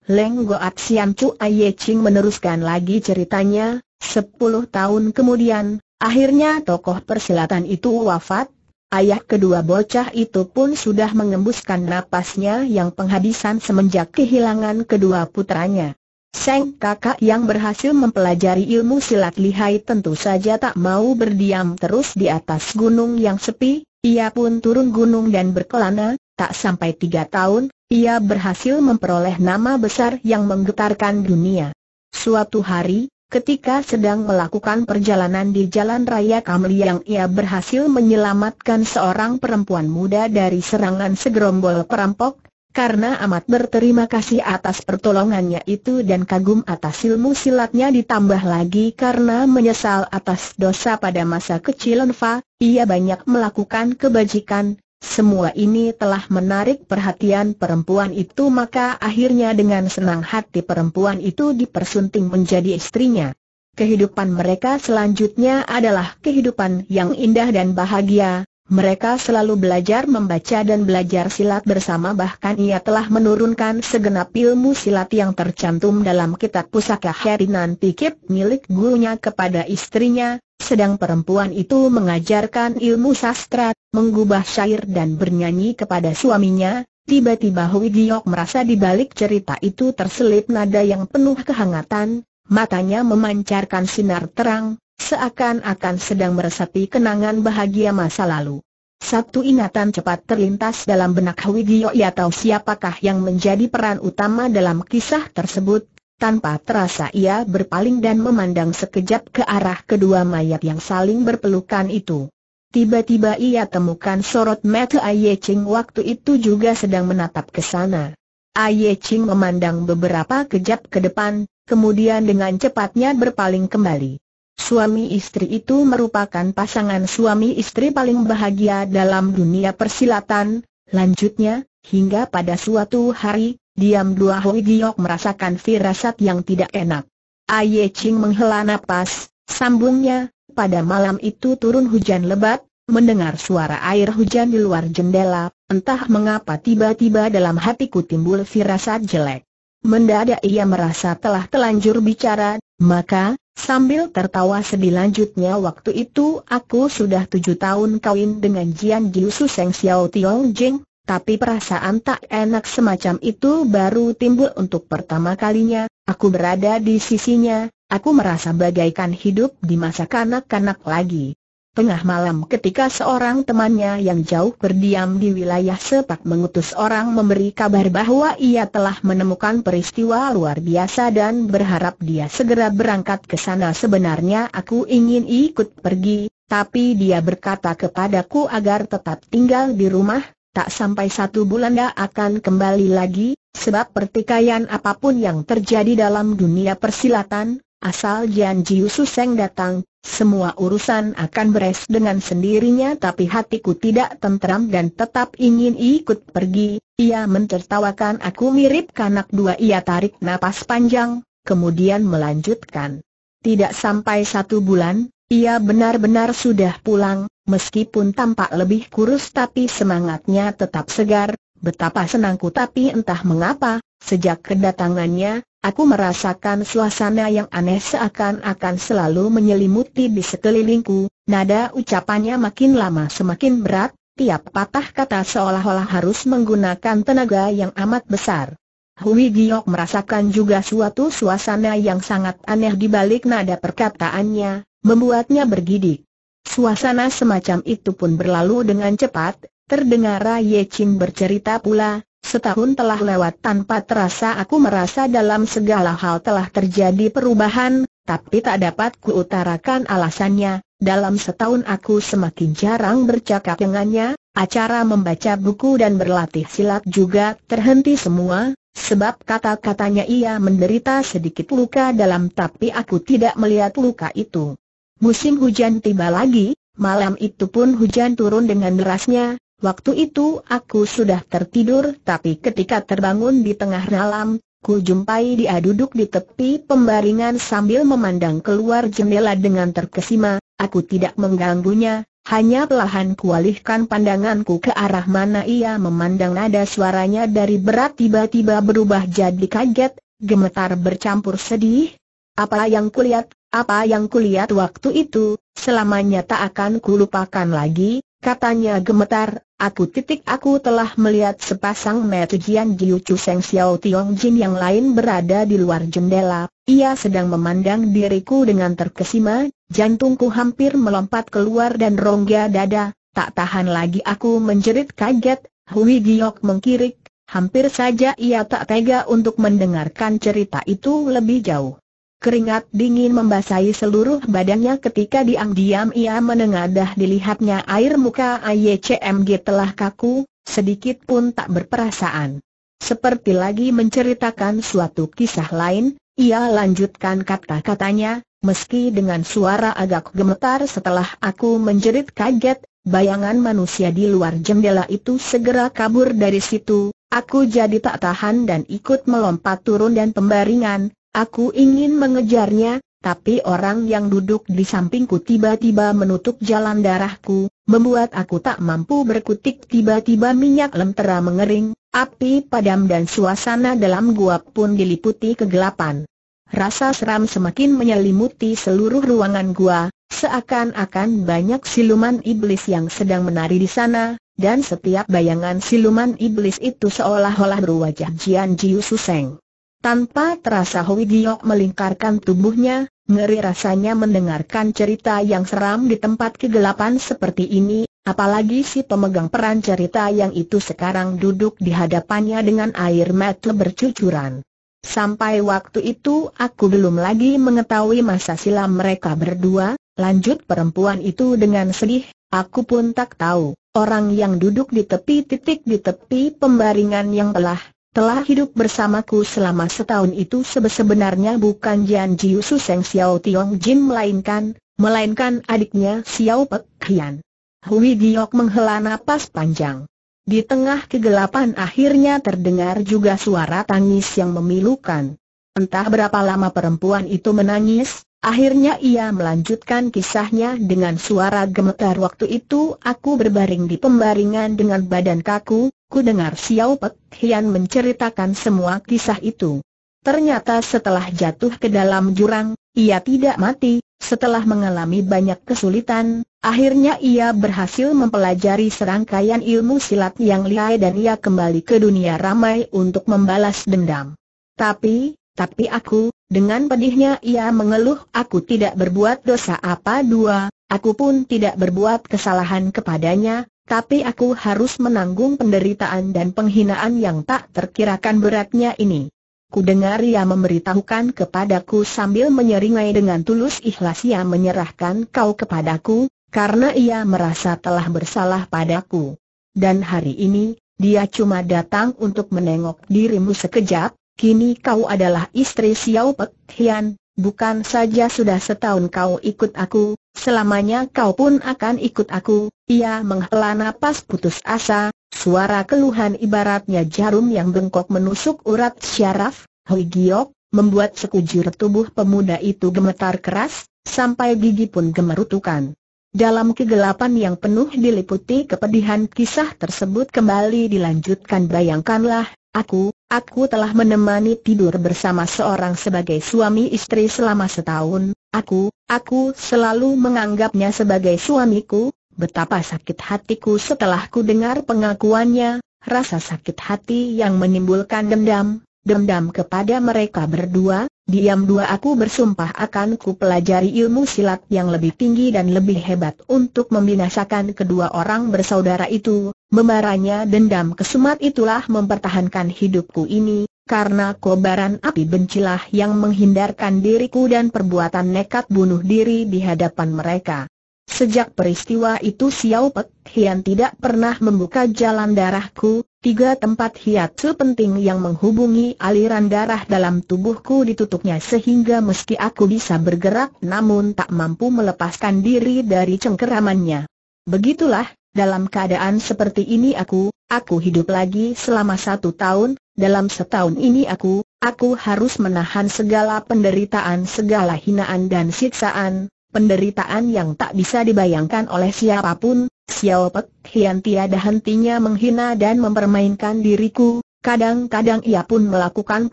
Leng Goat Sian Chu Aye Ching meneruskan lagi ceritanya, sepuluh tahun kemudian, akhirnya tokoh persilatan itu wafat, ayah kedua bocah itu pun sudah mengembuskan napasnya yang penghabisan semenjak kehilangan kedua putranya. Seng kakak yang berhasil mempelajari ilmu silat lihai tentu saja tak mau berdiam terus di atas gunung yang sepi, ia pun turun gunung dan berkelana, tak sampai tiga tahun, ia berhasil memperoleh nama besar yang menggetarkan dunia. Suatu hari, ketika sedang melakukan perjalanan di jalan raya yang ia berhasil menyelamatkan seorang perempuan muda dari serangan segerombol perampok, karena amat berterima kasih atas pertolongannya itu dan kagum atas ilmu silatnya ditambah lagi karena menyesal atas dosa pada masa kecil Enfa, ia banyak melakukan kebajikan, semua ini telah menarik perhatian perempuan itu maka akhirnya dengan senang hati perempuan itu dipersunting menjadi istrinya. Kehidupan mereka selanjutnya adalah kehidupan yang indah dan bahagia, mereka selalu belajar membaca dan belajar silat bersama bahkan ia telah menurunkan segenap ilmu silat yang tercantum dalam kitab pusaka Herinan Pikip milik gurunya kepada istrinya, sedang perempuan itu mengajarkan ilmu sastra, menggubah syair dan bernyanyi kepada suaminya, tiba-tiba Hui Giok merasa di balik cerita itu terselip nada yang penuh kehangatan, matanya memancarkan sinar terang, seakan-akan sedang meresapi kenangan bahagia masa lalu. Satu ingatan cepat terlintas dalam benak Hui Giok ya tahu siapakah yang menjadi peran utama dalam kisah tersebut, tanpa terasa ia berpaling dan memandang sekejap ke arah kedua mayat yang saling berpelukan itu. Tiba-tiba ia temukan sorot mata Aye Ching waktu itu juga sedang menatap ke sana. Aye Ching memandang beberapa kejap ke depan, kemudian dengan cepatnya berpaling kembali. Suami istri itu merupakan pasangan suami istri paling bahagia dalam dunia persilatan, lanjutnya, hingga pada suatu hari, Diam dua Hoi Giok merasakan firasat yang tidak enak. Aye Ching menghela nafas, sambungnya, pada malam itu turun hujan lebat, mendengar suara air hujan di luar jendela, entah mengapa tiba-tiba dalam hatiku timbul firasat jelek. Mendadak ia merasa telah telanjur bicara, maka, sambil tertawa sedih lanjutnya waktu itu aku sudah tujuh tahun kawin dengan Jian Jiu Su Seng Xiao Tiong Jing, tapi perasaan tak enak semacam itu baru timbul untuk pertama kalinya, aku berada di sisinya, aku merasa bagaikan hidup di masa kanak-kanak lagi. Tengah malam ketika seorang temannya yang jauh berdiam di wilayah sepak mengutus orang memberi kabar bahwa ia telah menemukan peristiwa luar biasa dan berharap dia segera berangkat ke sana sebenarnya aku ingin ikut pergi, tapi dia berkata kepadaku agar tetap tinggal di rumah, tak sampai satu bulan dia akan kembali lagi, sebab pertikaian apapun yang terjadi dalam dunia persilatan, asal janji Suseng datang, semua urusan akan beres dengan sendirinya tapi hatiku tidak tenteram dan tetap ingin ikut pergi, ia mentertawakan aku mirip kanak dua ia tarik napas panjang, kemudian melanjutkan. Tidak sampai satu bulan, ia benar-benar sudah pulang, meskipun tampak lebih kurus tapi semangatnya tetap segar, betapa senangku tapi entah mengapa, sejak kedatangannya, aku merasakan suasana yang aneh seakan-akan selalu menyelimuti di sekelilingku, nada ucapannya makin lama semakin berat, tiap patah kata seolah-olah harus menggunakan tenaga yang amat besar. Hui Giok merasakan juga suatu suasana yang sangat aneh di balik nada perkataannya, membuatnya bergidik. Suasana semacam itu pun berlalu dengan cepat, terdengar Ye Ching bercerita pula, setahun telah lewat tanpa terasa aku merasa dalam segala hal telah terjadi perubahan, tapi tak dapat kuutarakan alasannya, dalam setahun aku semakin jarang bercakap dengannya, acara membaca buku dan berlatih silat juga terhenti semua, sebab kata-katanya ia menderita sedikit luka dalam tapi aku tidak melihat luka itu. Musim hujan tiba lagi, malam itu pun hujan turun dengan derasnya, waktu itu aku sudah tertidur tapi ketika terbangun di tengah malam, ku jumpai dia duduk di tepi pembaringan sambil memandang keluar jendela dengan terkesima, aku tidak mengganggunya, hanya perlahan kualihkan pandanganku ke arah mana ia memandang Ada suaranya dari berat tiba-tiba berubah jadi kaget, gemetar bercampur sedih, apa yang kulihat apa yang kulihat waktu itu, selamanya tak akan kulupakan lagi, katanya gemetar, aku titik aku telah melihat sepasang jian Jiu Chu Seng Xiao Tiong Jin yang lain berada di luar jendela, ia sedang memandang diriku dengan terkesima, jantungku hampir melompat keluar dan rongga dada, tak tahan lagi aku menjerit kaget, Hui Giok mengkirik, hampir saja ia tak tega untuk mendengarkan cerita itu lebih jauh. Keringat dingin membasahi seluruh badannya ketika diam-diam ia menengadah dilihatnya air muka AYCMG telah kaku, sedikit pun tak berperasaan. Seperti lagi menceritakan suatu kisah lain, ia lanjutkan kata-katanya, meski dengan suara agak gemetar setelah aku menjerit kaget, bayangan manusia di luar jendela itu segera kabur dari situ, aku jadi tak tahan dan ikut melompat turun dan pembaringan, Aku ingin mengejarnya, tapi orang yang duduk di sampingku tiba-tiba menutup jalan darahku, membuat aku tak mampu berkutik tiba-tiba minyak lentera mengering, api padam dan suasana dalam gua pun diliputi kegelapan. Rasa seram semakin menyelimuti seluruh ruangan gua, seakan-akan banyak siluman iblis yang sedang menari di sana, dan setiap bayangan siluman iblis itu seolah-olah berwajah Jian Jiu Suseng. Tanpa terasa Giok melingkarkan tubuhnya, ngeri rasanya mendengarkan cerita yang seram di tempat kegelapan seperti ini, apalagi si pemegang peran cerita yang itu sekarang duduk di hadapannya dengan air mata bercucuran. Sampai waktu itu aku belum lagi mengetahui masa silam mereka berdua, lanjut perempuan itu dengan sedih, aku pun tak tahu, orang yang duduk di tepi titik di tepi pembaringan yang telah telah hidup bersamaku selama setahun itu sebenarnya bukan Jian Jiu Su Xiao Tiong Jin melainkan, melainkan adiknya Xiao Pek Hian. Hui Giok menghela napas panjang. Di tengah kegelapan akhirnya terdengar juga suara tangis yang memilukan. Entah berapa lama perempuan itu menangis, akhirnya ia melanjutkan kisahnya dengan suara gemetar waktu itu aku berbaring di pembaringan dengan badan kaku, Ku dengar Xiao Pek Hian menceritakan semua kisah itu. Ternyata setelah jatuh ke dalam jurang, ia tidak mati, setelah mengalami banyak kesulitan, akhirnya ia berhasil mempelajari serangkaian ilmu silat yang lihai dan ia kembali ke dunia ramai untuk membalas dendam. Tapi, tapi aku, dengan pedihnya ia mengeluh aku tidak berbuat dosa apa dua, aku pun tidak berbuat kesalahan kepadanya, tapi aku harus menanggung penderitaan dan penghinaan yang tak terkirakan beratnya ini. Ku dengar ia memberitahukan kepadaku sambil menyeringai dengan tulus ikhlas ia menyerahkan kau kepadaku, karena ia merasa telah bersalah padaku. Dan hari ini, dia cuma datang untuk menengok dirimu sekejap, kini kau adalah istri Xiao Pek Hian, bukan saja sudah setahun kau ikut aku, Selamanya kau pun akan ikut aku, ia menghela napas putus asa, suara keluhan ibaratnya jarum yang bengkok menusuk urat syaraf, Hui Giok, membuat sekujur tubuh pemuda itu gemetar keras, sampai gigi pun gemerutukan. Dalam kegelapan yang penuh diliputi kepedihan kisah tersebut kembali dilanjutkan bayangkanlah, aku, Aku telah menemani tidur bersama seorang sebagai suami istri selama setahun, aku, aku selalu menganggapnya sebagai suamiku, betapa sakit hatiku setelah ku dengar pengakuannya, rasa sakit hati yang menimbulkan dendam, dendam kepada mereka berdua, Diam dua aku bersumpah akan ku pelajari ilmu silat yang lebih tinggi dan lebih hebat untuk membinasakan kedua orang bersaudara itu, membaranya dendam kesumat itulah mempertahankan hidupku ini, karena kobaran api bencilah yang menghindarkan diriku dan perbuatan nekat bunuh diri di hadapan mereka. Sejak peristiwa itu Xiao Pek Hian tidak pernah membuka jalan darahku, Tiga tempat hiatu penting yang menghubungi aliran darah dalam tubuhku ditutupnya sehingga meski aku bisa bergerak namun tak mampu melepaskan diri dari cengkeramannya. Begitulah, dalam keadaan seperti ini aku, aku hidup lagi selama satu tahun, dalam setahun ini aku, aku harus menahan segala penderitaan segala hinaan dan siksaan, Penderitaan yang tak bisa dibayangkan oleh siapapun, Xiao Pek Hian tiada hentinya menghina dan mempermainkan diriku, kadang-kadang ia pun melakukan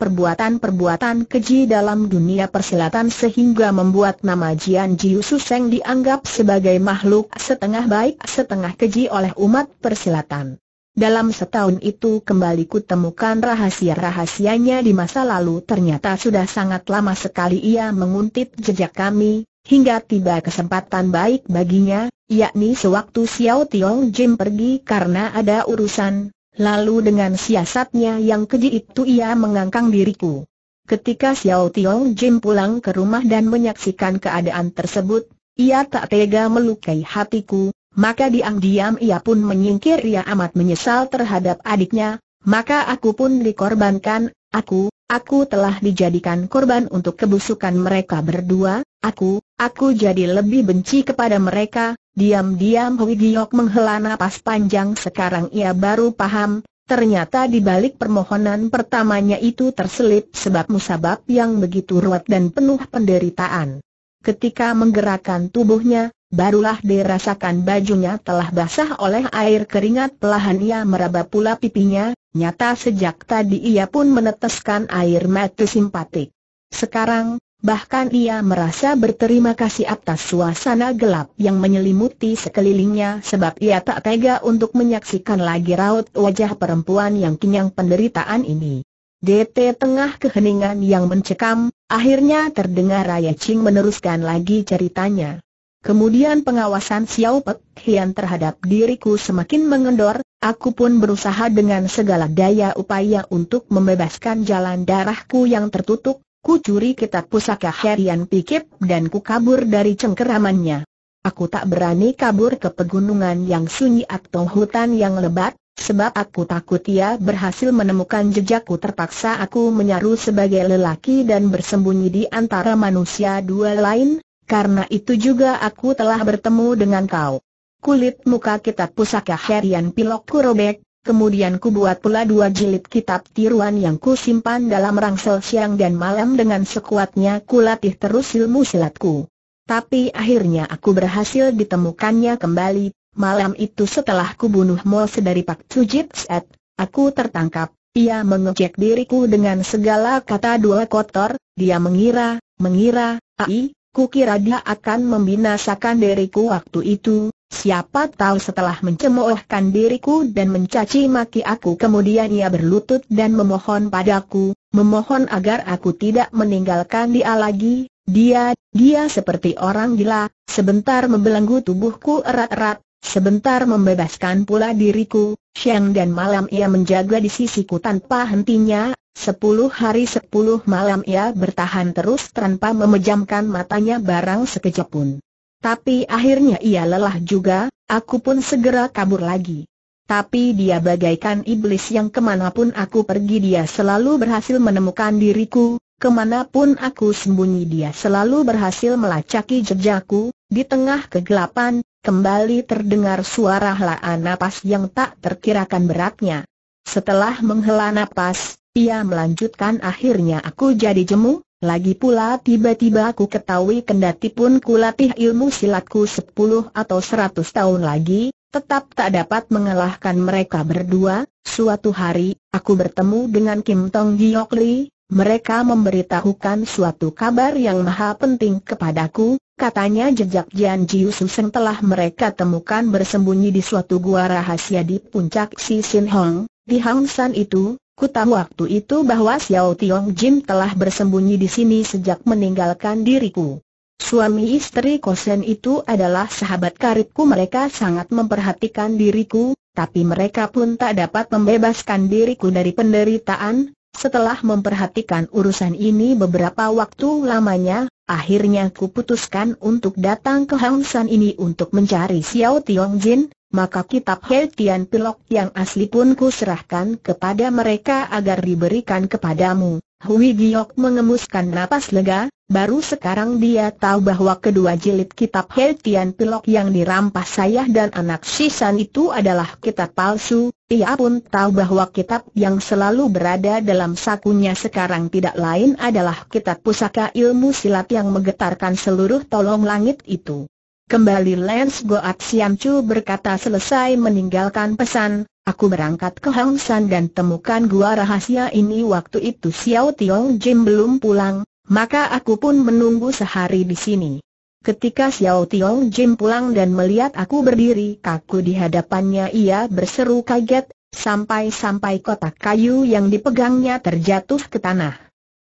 perbuatan-perbuatan keji dalam dunia persilatan sehingga membuat nama Jian Jiu Suseng dianggap sebagai makhluk setengah baik setengah keji oleh umat persilatan. Dalam setahun itu kembali kutemukan rahasia-rahasianya di masa lalu ternyata sudah sangat lama sekali ia menguntit jejak kami, hingga tiba kesempatan baik baginya, yakni sewaktu Xiao Tiong Jim pergi karena ada urusan, lalu dengan siasatnya yang keji itu ia mengangkang diriku. Ketika Xiao Tiong Jim pulang ke rumah dan menyaksikan keadaan tersebut, ia tak tega melukai hatiku, maka diam-diam ia pun menyingkir ia amat menyesal terhadap adiknya, maka aku pun dikorbankan, aku, Aku telah dijadikan korban untuk kebusukan mereka berdua, aku, aku jadi lebih benci kepada mereka, diam-diam Hui Giok menghela napas panjang sekarang ia baru paham, ternyata di balik permohonan pertamanya itu terselip sebab musabab yang begitu ruwet dan penuh penderitaan. Ketika menggerakkan tubuhnya, Barulah dirasakan bajunya telah basah oleh air keringat pelahan ia meraba pula pipinya, nyata sejak tadi ia pun meneteskan air mata simpatik. Sekarang, bahkan ia merasa berterima kasih atas suasana gelap yang menyelimuti sekelilingnya sebab ia tak tega untuk menyaksikan lagi raut wajah perempuan yang kenyang penderitaan ini. DT tengah keheningan yang mencekam, akhirnya terdengar Raya Ching meneruskan lagi ceritanya. Kemudian pengawasan Xiao Pek Hian terhadap diriku semakin mengendor, aku pun berusaha dengan segala daya upaya untuk membebaskan jalan darahku yang tertutup, ku curi kitab pusaka Herian Pikip dan ku kabur dari cengkeramannya. Aku tak berani kabur ke pegunungan yang sunyi atau hutan yang lebat, Sebab aku takut ia berhasil menemukan jejakku terpaksa aku menyaru sebagai lelaki dan bersembunyi di antara manusia dua lain, karena itu juga aku telah bertemu dengan kau. Kulit muka kitab pusaka Herian Pilok Kurobek, kemudian ku buat pula dua jilid kitab tiruan yang kusimpan dalam rangsel siang dan malam dengan sekuatnya kulatih terus ilmu silatku. Tapi akhirnya aku berhasil ditemukannya kembali, malam itu setelah kubunuh Mose dari Pak Cujit Set, aku tertangkap, ia mengejek diriku dengan segala kata dua kotor, dia mengira, mengira, ai, Kukira dia akan membinasakan diriku waktu itu, siapa tahu setelah mencemoohkan diriku dan mencaci maki aku kemudian ia berlutut dan memohon padaku, memohon agar aku tidak meninggalkan dia lagi, dia, dia seperti orang gila, sebentar membelenggu tubuhku erat-erat, sebentar membebaskan pula diriku, siang dan malam ia menjaga di sisiku tanpa hentinya, Sepuluh hari sepuluh malam ia bertahan terus tanpa memejamkan matanya barang sekejap pun. Tapi akhirnya ia lelah juga, aku pun segera kabur lagi. Tapi dia bagaikan iblis yang kemanapun aku pergi dia selalu berhasil menemukan diriku, kemanapun aku sembunyi dia selalu berhasil melacaki jejakku, di tengah kegelapan, kembali terdengar suara helaan napas yang tak terkirakan beratnya. Setelah menghela napas, ia melanjutkan akhirnya aku jadi jemu, lagi pula tiba-tiba aku ketahui kendati pun kulatih ilmu silatku 10 atau 100 tahun lagi, tetap tak dapat mengalahkan mereka berdua. Suatu hari, aku bertemu dengan Kim Tong Giok Lee. mereka memberitahukan suatu kabar yang maha penting kepadaku, katanya jejak Jian Jiu Suseng telah mereka temukan bersembunyi di suatu gua rahasia di puncak Si Sin Hong, di Hang San itu, Ku tahu waktu itu bahwa Xiao Tiong Jin telah bersembunyi di sini sejak meninggalkan diriku. Suami istri Kosen itu adalah sahabat karibku mereka sangat memperhatikan diriku, tapi mereka pun tak dapat membebaskan diriku dari penderitaan. Setelah memperhatikan urusan ini beberapa waktu lamanya, akhirnya kuputuskan untuk datang ke Hang San ini untuk mencari Xiao Tiong Jin, maka kitab Heltian Tian Pilok yang asli pun kuserahkan kepada mereka agar diberikan kepadamu. Hui Giok mengemuskan napas lega, baru sekarang dia tahu bahwa kedua jilid kitab Heltian Tian Pilok yang dirampas saya dan anak sisan itu adalah kitab palsu, ia pun tahu bahwa kitab yang selalu berada dalam sakunya sekarang tidak lain adalah kitab pusaka ilmu silat yang menggetarkan seluruh tolong langit itu. Kembali Lance Goat Siam Chu berkata selesai meninggalkan pesan, aku berangkat ke Hang San dan temukan gua rahasia ini waktu itu Xiao Tiong Jim belum pulang, maka aku pun menunggu sehari di sini. Ketika Xiao Tiong Jim pulang dan melihat aku berdiri kaku di hadapannya ia berseru kaget, sampai-sampai kotak kayu yang dipegangnya terjatuh ke tanah.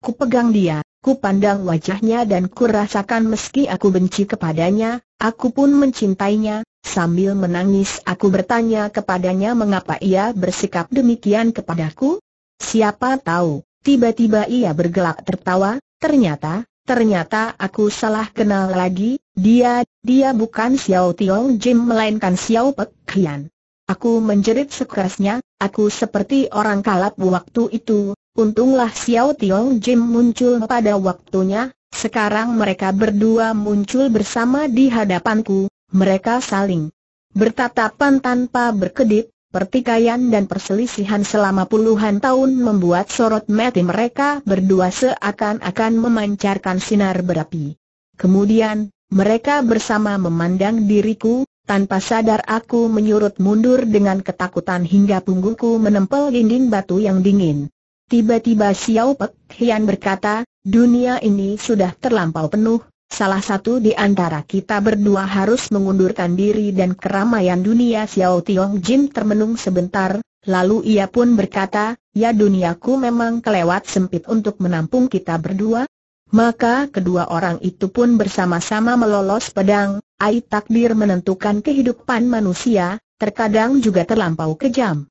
Ku pegang dia, Ku pandang wajahnya dan ku rasakan meski aku benci kepadanya, aku pun mencintainya, Sambil menangis aku bertanya kepadanya mengapa ia bersikap demikian kepadaku? Siapa tahu, tiba-tiba ia bergelak tertawa, ternyata, ternyata aku salah kenal lagi, dia, dia bukan Xiao Tiong Jim melainkan Xiao Pek Hian. Aku menjerit sekerasnya, aku seperti orang kalap waktu itu, Untunglah Xiao Tiong Jim muncul pada waktunya, sekarang mereka berdua muncul bersama di hadapanku, mereka saling bertatapan tanpa berkedip, pertikaian dan perselisihan selama puluhan tahun membuat sorot mati mereka berdua seakan-akan memancarkan sinar berapi. Kemudian, mereka bersama memandang diriku, tanpa sadar aku menyurut mundur dengan ketakutan hingga punggungku menempel dinding batu yang dingin. Tiba-tiba Xiao Pek Hian berkata, dunia ini sudah terlampau penuh, salah satu di antara kita berdua harus mengundurkan diri dan keramaian dunia Xiao Tiong Jin termenung sebentar, lalu ia pun berkata, ya duniaku memang kelewat sempit untuk menampung kita berdua. Maka kedua orang itu pun bersama-sama melolos pedang, ai takdir menentukan kehidupan manusia, terkadang juga terlampau kejam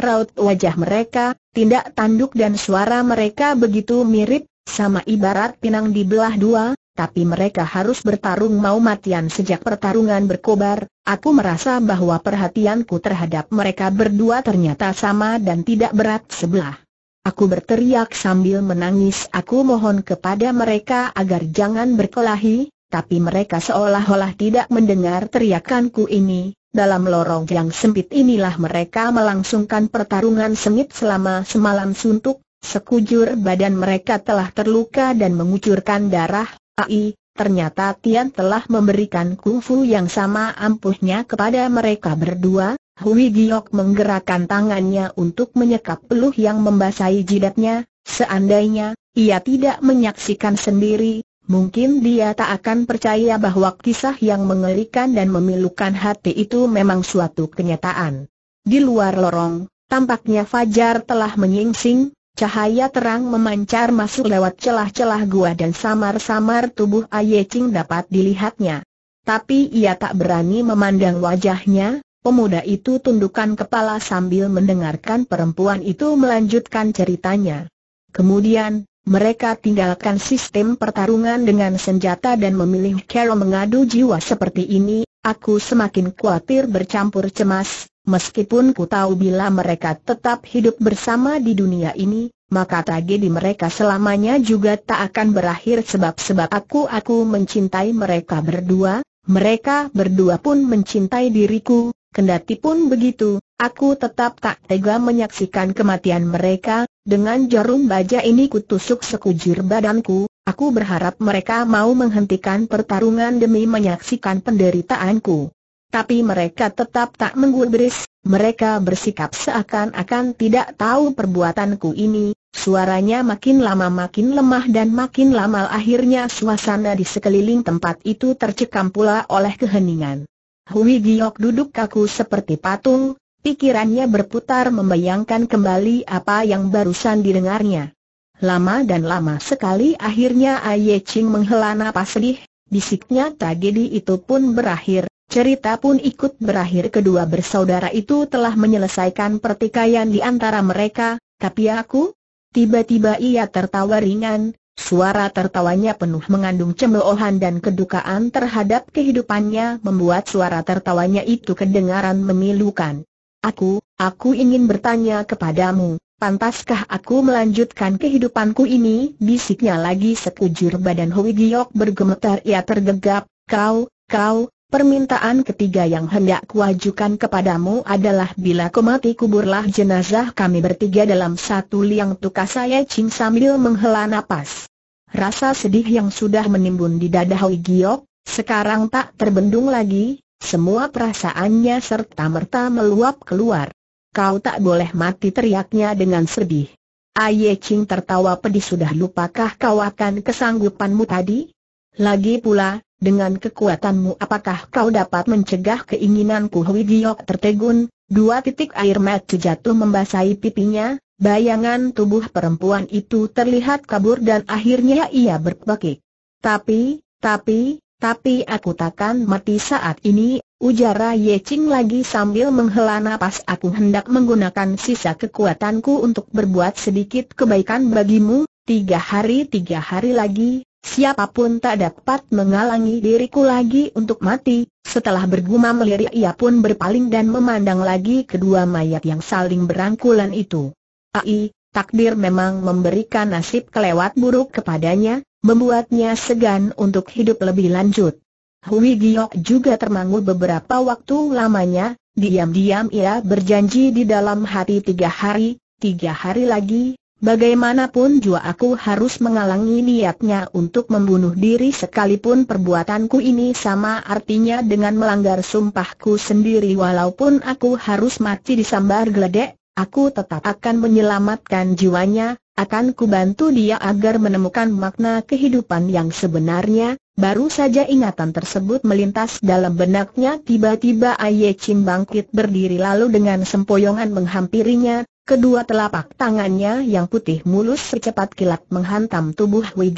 raut wajah mereka, tindak tanduk dan suara mereka begitu mirip, sama ibarat pinang dibelah dua, tapi mereka harus bertarung mau matian sejak pertarungan berkobar, aku merasa bahwa perhatianku terhadap mereka berdua ternyata sama dan tidak berat sebelah. Aku berteriak sambil menangis aku mohon kepada mereka agar jangan berkelahi, tapi mereka seolah-olah tidak mendengar teriakanku ini, dalam lorong yang sempit inilah mereka melangsungkan pertarungan sengit selama semalam suntuk, sekujur badan mereka telah terluka dan mengucurkan darah, ai, ternyata Tian telah memberikan kungfu yang sama ampuhnya kepada mereka berdua, Hui Giok menggerakkan tangannya untuk menyekap peluh yang membasahi jidatnya, seandainya, ia tidak menyaksikan sendiri, Mungkin dia tak akan percaya bahwa kisah yang mengerikan dan memilukan hati itu memang suatu kenyataan. Di luar lorong, tampaknya Fajar telah menyingsing, cahaya terang memancar masuk lewat celah-celah gua dan samar-samar tubuh Aye Ching dapat dilihatnya. Tapi ia tak berani memandang wajahnya, Pemuda itu tundukkan kepala sambil mendengarkan perempuan itu melanjutkan ceritanya. Kemudian, mereka tinggalkan sistem pertarungan dengan senjata dan memilih Carol mengadu jiwa seperti ini, aku semakin khawatir bercampur cemas, meskipun ku tahu bila mereka tetap hidup bersama di dunia ini, maka tragedi mereka selamanya juga tak akan berakhir sebab-sebab aku-aku mencintai mereka berdua, mereka berdua pun mencintai diriku, Kendati pun begitu, aku tetap tak tega menyaksikan kematian mereka, dengan jarum baja ini kutusuk sekujur badanku, aku berharap mereka mau menghentikan pertarungan demi menyaksikan penderitaanku. Tapi mereka tetap tak menggubris, mereka bersikap seakan-akan tidak tahu perbuatanku ini, suaranya makin lama makin lemah dan makin lama akhirnya suasana di sekeliling tempat itu tercekam pula oleh keheningan. Hui Giok duduk kaku seperti patung, pikirannya berputar membayangkan kembali apa yang barusan didengarnya. Lama dan lama sekali akhirnya Aye Ching menghela napas sedih, bisiknya tragedi itu pun berakhir, cerita pun ikut berakhir kedua bersaudara itu telah menyelesaikan pertikaian di antara mereka, tapi aku? Tiba-tiba ia tertawa ringan, Suara tertawanya penuh mengandung cemoohan dan kedukaan terhadap kehidupannya membuat suara tertawanya itu kedengaran memilukan. Aku, aku ingin bertanya kepadamu, pantaskah aku melanjutkan kehidupanku ini? Bisiknya lagi sekujur badan Hui Giok bergemetar ia tergegap, kau, kau, permintaan ketiga yang hendak kuajukan kepadamu adalah bila ku mati kuburlah jenazah kami bertiga dalam satu liang tukas saya cing sambil menghela napas. Rasa sedih yang sudah menimbun di dada Hui Giok, sekarang tak terbendung lagi, semua perasaannya serta-merta meluap keluar. Kau tak boleh mati teriaknya dengan sedih. Aye Ching tertawa pedih sudah lupakah kau akan kesanggupanmu tadi? Lagi pula, dengan kekuatanmu apakah kau dapat mencegah keinginanku Hui Giok tertegun, dua titik air mata jatuh membasahi pipinya, Bayangan tubuh perempuan itu terlihat kabur dan akhirnya ia berpekik. Tapi, tapi, tapi aku takkan mati saat ini, Ujara Ye Ching lagi sambil menghela napas aku hendak menggunakan sisa kekuatanku untuk berbuat sedikit kebaikan bagimu, tiga hari tiga hari lagi, siapapun tak dapat mengalangi diriku lagi untuk mati, setelah bergumam lirik ia pun berpaling dan memandang lagi kedua mayat yang saling berangkulan itu. Ai, takdir memang memberikan nasib kelewat buruk kepadanya, membuatnya segan untuk hidup lebih lanjut. Hui Giok juga termangu beberapa waktu lamanya, diam-diam ia berjanji di dalam hati tiga hari, tiga hari lagi, bagaimanapun jua aku harus mengalangi niatnya untuk membunuh diri sekalipun perbuatanku ini sama artinya dengan melanggar sumpahku sendiri walaupun aku harus mati disambar geledek, Aku tetap akan menyelamatkan jiwanya, akan kubantu dia agar menemukan makna kehidupan yang sebenarnya, baru saja ingatan tersebut melintas dalam benaknya tiba-tiba Aye Chim bangkit berdiri lalu dengan sempoyongan menghampirinya, kedua telapak tangannya yang putih mulus secepat kilat menghantam tubuh Wei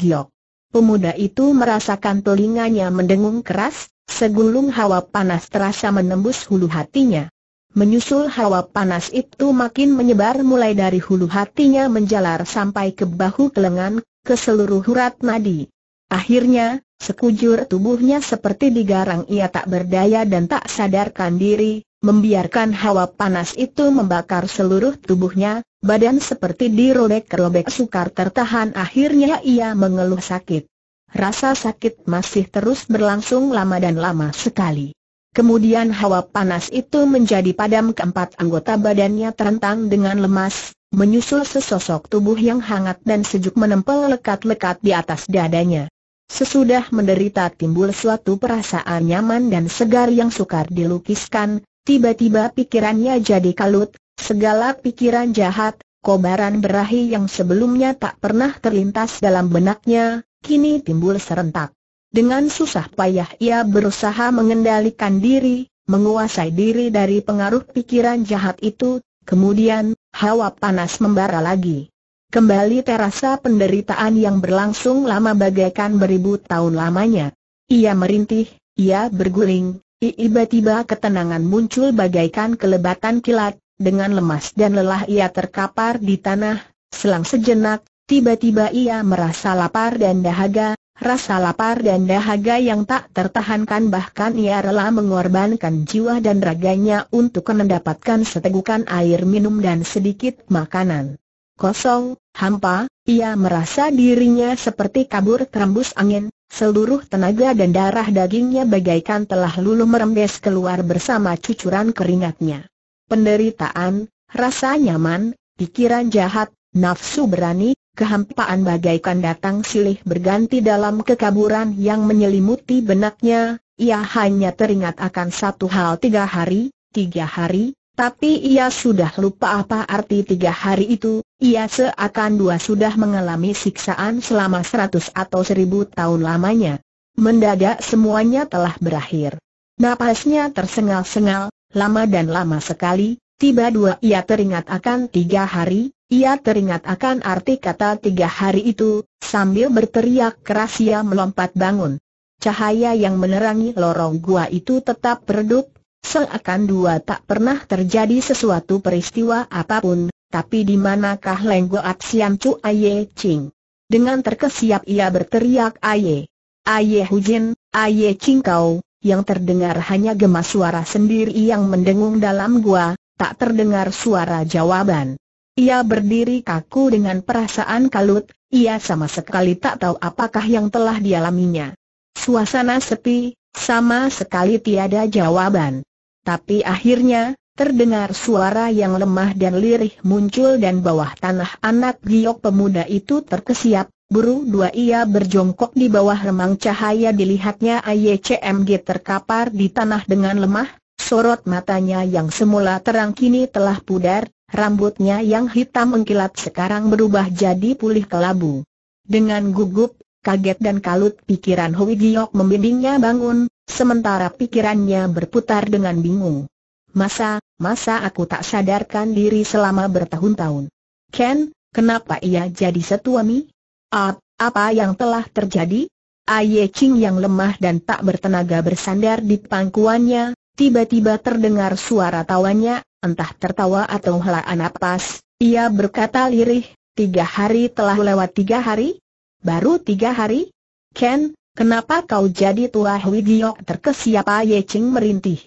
Pemuda itu merasakan telinganya mendengung keras, segulung hawa panas terasa menembus hulu hatinya. Menyusul hawa panas itu makin menyebar mulai dari hulu hatinya menjalar sampai ke bahu kelengan, ke seluruh urat nadi. Akhirnya, sekujur tubuhnya seperti digarang ia tak berdaya dan tak sadarkan diri, membiarkan hawa panas itu membakar seluruh tubuhnya, badan seperti dirobek-robek sukar tertahan akhirnya ia mengeluh sakit. Rasa sakit masih terus berlangsung lama dan lama sekali. Kemudian hawa panas itu menjadi padam keempat anggota badannya terentang dengan lemas, menyusul sesosok tubuh yang hangat dan sejuk menempel lekat-lekat di atas dadanya. Sesudah menderita timbul suatu perasaan nyaman dan segar yang sukar dilukiskan, tiba-tiba pikirannya jadi kalut, segala pikiran jahat, kobaran berahi yang sebelumnya tak pernah terlintas dalam benaknya, kini timbul serentak. Dengan susah payah ia berusaha mengendalikan diri, menguasai diri dari pengaruh pikiran jahat itu, kemudian, hawa panas membara lagi. Kembali terasa penderitaan yang berlangsung lama bagaikan beribu tahun lamanya. Ia merintih, ia berguling, tiba-tiba ketenangan muncul bagaikan kelebatan kilat, dengan lemas dan lelah ia terkapar di tanah, selang sejenak, tiba-tiba ia merasa lapar dan dahaga, Rasa lapar dan dahaga yang tak tertahankan bahkan ia rela mengorbankan jiwa dan raganya untuk mendapatkan setegukan air minum dan sedikit makanan. Kosong, hampa, ia merasa dirinya seperti kabur terembus angin, seluruh tenaga dan darah dagingnya bagaikan telah luluh merembes keluar bersama cucuran keringatnya. Penderitaan, rasa nyaman, pikiran jahat, nafsu berani, kehampaan bagaikan datang silih berganti dalam kekaburan yang menyelimuti benaknya, ia hanya teringat akan satu hal tiga hari, tiga hari, tapi ia sudah lupa apa arti tiga hari itu, ia seakan dua sudah mengalami siksaan selama seratus atau seribu tahun lamanya. Mendadak semuanya telah berakhir. Napasnya tersengal-sengal, lama dan lama sekali, tiba dua ia teringat akan tiga hari, ia teringat akan arti kata tiga hari itu, sambil berteriak keras ia melompat bangun. Cahaya yang menerangi lorong gua itu tetap redup, seakan dua tak pernah terjadi sesuatu peristiwa apapun, tapi di manakah lenggo Siam cu Aye Ching? Dengan terkesiap ia berteriak Aye, Aye Hujin, Aye Ching kau, yang terdengar hanya gemas suara sendiri yang mendengung dalam gua, tak terdengar suara jawaban. Ia berdiri kaku dengan perasaan kalut, ia sama sekali tak tahu apakah yang telah dialaminya. Suasana sepi, sama sekali tiada jawaban. Tapi akhirnya, terdengar suara yang lemah dan lirih muncul dan bawah tanah anak giok pemuda itu terkesiap, buru dua ia berjongkok di bawah remang cahaya dilihatnya AYCMG terkapar di tanah dengan lemah, sorot matanya yang semula terang kini telah pudar, Rambutnya yang hitam mengkilat sekarang berubah jadi pulih kelabu. Dengan gugup, kaget dan kalut pikiran Hui Giok membimbingnya bangun, sementara pikirannya berputar dengan bingung. Masa, masa aku tak sadarkan diri selama bertahun-tahun. Ken, kenapa ia jadi setuami? Ap, apa yang telah terjadi? Aye Ching yang lemah dan tak bertenaga bersandar di pangkuannya, tiba-tiba terdengar suara tawanya, entah tertawa atau hela napas, ia berkata lirih, tiga hari telah lewat tiga hari? Baru tiga hari? Ken, kenapa kau jadi tua Hui Giok terkesiapa Ye Ching merintih.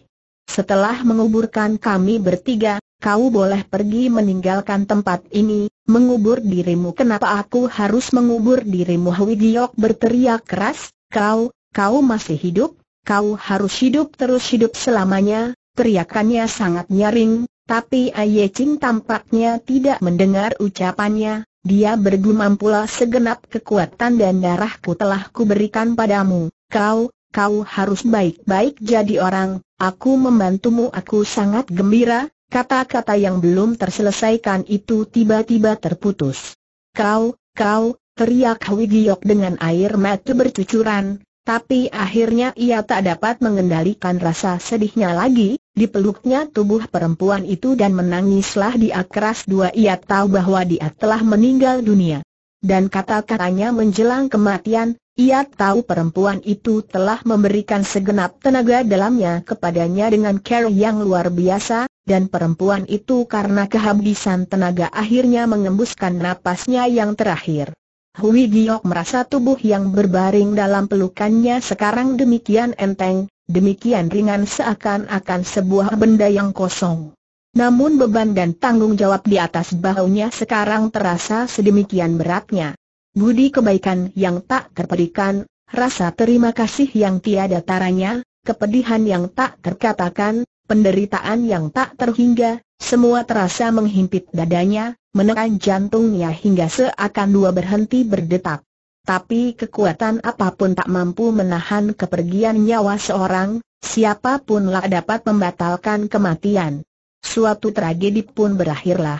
Setelah menguburkan kami bertiga, kau boleh pergi meninggalkan tempat ini, mengubur dirimu. Kenapa aku harus mengubur dirimu? Hui Giok berteriak keras, kau, kau masih hidup, kau harus hidup terus hidup selamanya, Teriakannya sangat nyaring, tapi Aye Ching tampaknya tidak mendengar ucapannya, dia bergumam pula segenap kekuatan dan darahku telah kuberikan padamu, kau, kau harus baik-baik jadi orang, aku membantumu aku sangat gembira, kata-kata yang belum terselesaikan itu tiba-tiba terputus. Kau, kau, teriak Giok dengan air mata bercucuran, tapi akhirnya ia tak dapat mengendalikan rasa sedihnya lagi, dipeluknya tubuh perempuan itu dan menangislah dia keras dua ia tahu bahwa dia telah meninggal dunia. Dan kata-katanya menjelang kematian, ia tahu perempuan itu telah memberikan segenap tenaga dalamnya kepadanya dengan care yang luar biasa, dan perempuan itu karena kehabisan tenaga akhirnya mengembuskan napasnya yang terakhir. Hui Giok merasa tubuh yang berbaring dalam pelukannya sekarang demikian enteng, demikian ringan seakan-akan sebuah benda yang kosong. Namun beban dan tanggung jawab di atas bahunya sekarang terasa sedemikian beratnya. Budi kebaikan yang tak terperikan, rasa terima kasih yang tiada taranya, kepedihan yang tak terkatakan, penderitaan yang tak terhingga, semua terasa menghimpit dadanya, menekan jantungnya hingga seakan dua berhenti berdetak. Tapi kekuatan apapun tak mampu menahan kepergian nyawa seorang, siapapunlah dapat membatalkan kematian. Suatu tragedi pun berakhirlah.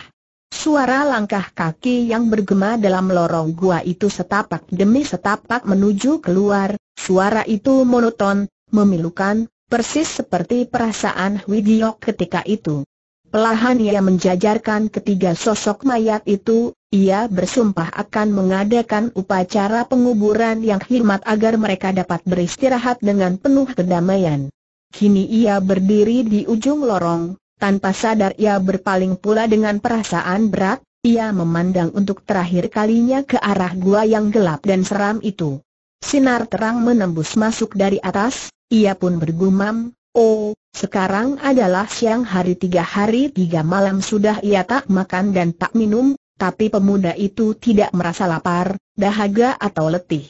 Suara langkah kaki yang bergema dalam lorong gua itu setapak demi setapak menuju keluar, suara itu monoton, memilukan, persis seperti perasaan Widiok ketika itu. Pelahan ia menjajarkan ketiga sosok mayat itu, ia bersumpah akan mengadakan upacara penguburan yang hikmat agar mereka dapat beristirahat dengan penuh kedamaian. Kini ia berdiri di ujung lorong, tanpa sadar ia berpaling pula dengan perasaan berat, ia memandang untuk terakhir kalinya ke arah gua yang gelap dan seram itu. Sinar terang menembus masuk dari atas, ia pun bergumam, Oh, sekarang adalah siang hari tiga hari tiga malam sudah ia tak makan dan tak minum, tapi pemuda itu tidak merasa lapar, dahaga atau letih.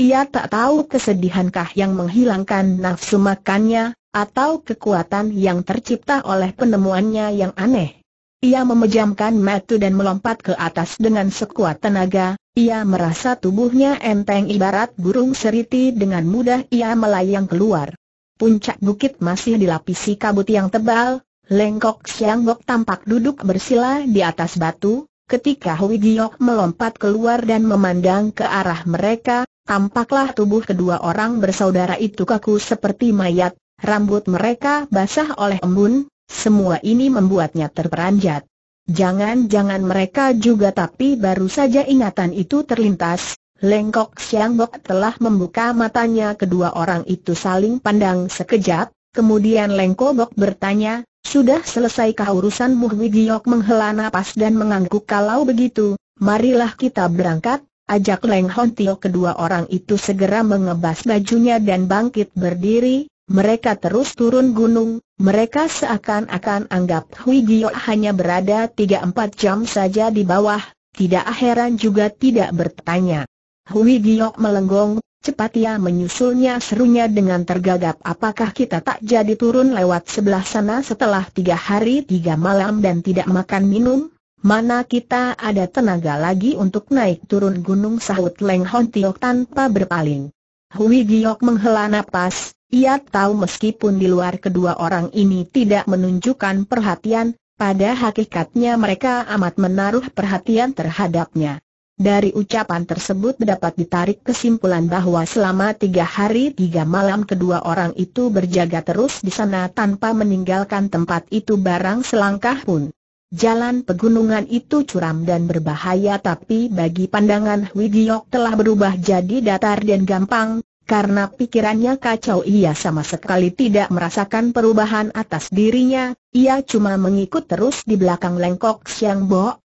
Ia tak tahu kesedihankah yang menghilangkan nafsu makannya, atau kekuatan yang tercipta oleh penemuannya yang aneh. Ia memejamkan mata dan melompat ke atas dengan sekuat tenaga, ia merasa tubuhnya enteng ibarat burung seriti dengan mudah ia melayang keluar puncak bukit masih dilapisi kabut yang tebal, Lengkok Sianggok tampak duduk bersila di atas batu, ketika Hui Giok melompat keluar dan memandang ke arah mereka, tampaklah tubuh kedua orang bersaudara itu kaku seperti mayat, rambut mereka basah oleh embun, semua ini membuatnya terperanjat. Jangan-jangan mereka juga tapi baru saja ingatan itu terlintas, Lengkok Siang Bok telah membuka matanya kedua orang itu saling pandang sekejap, kemudian Bok bertanya, sudah selesai kah urusan Muhwi Wigiok menghela nafas dan mengangguk kalau begitu, marilah kita berangkat, ajak Leng Hon Tio kedua orang itu segera mengebas bajunya dan bangkit berdiri, mereka terus turun gunung, mereka seakan-akan anggap Hui Gio hanya berada 3-4 jam saja di bawah, tidak heran juga tidak bertanya. Hui Giok melenggong, cepat ia menyusulnya serunya dengan tergagap apakah kita tak jadi turun lewat sebelah sana setelah tiga hari tiga malam dan tidak makan minum? Mana kita ada tenaga lagi untuk naik turun gunung sahut Leng Hon Tiok tanpa berpaling. Hui Giok menghela napas, ia tahu meskipun di luar kedua orang ini tidak menunjukkan perhatian, pada hakikatnya mereka amat menaruh perhatian terhadapnya. Dari ucapan tersebut dapat ditarik kesimpulan bahwa selama tiga hari tiga malam kedua orang itu berjaga terus di sana tanpa meninggalkan tempat itu barang selangkah pun. Jalan pegunungan itu curam dan berbahaya tapi bagi pandangan Widiyok telah berubah jadi datar dan gampang, karena pikirannya kacau ia sama sekali tidak merasakan perubahan atas dirinya, ia cuma mengikut terus di belakang Lengkok Siang Bo,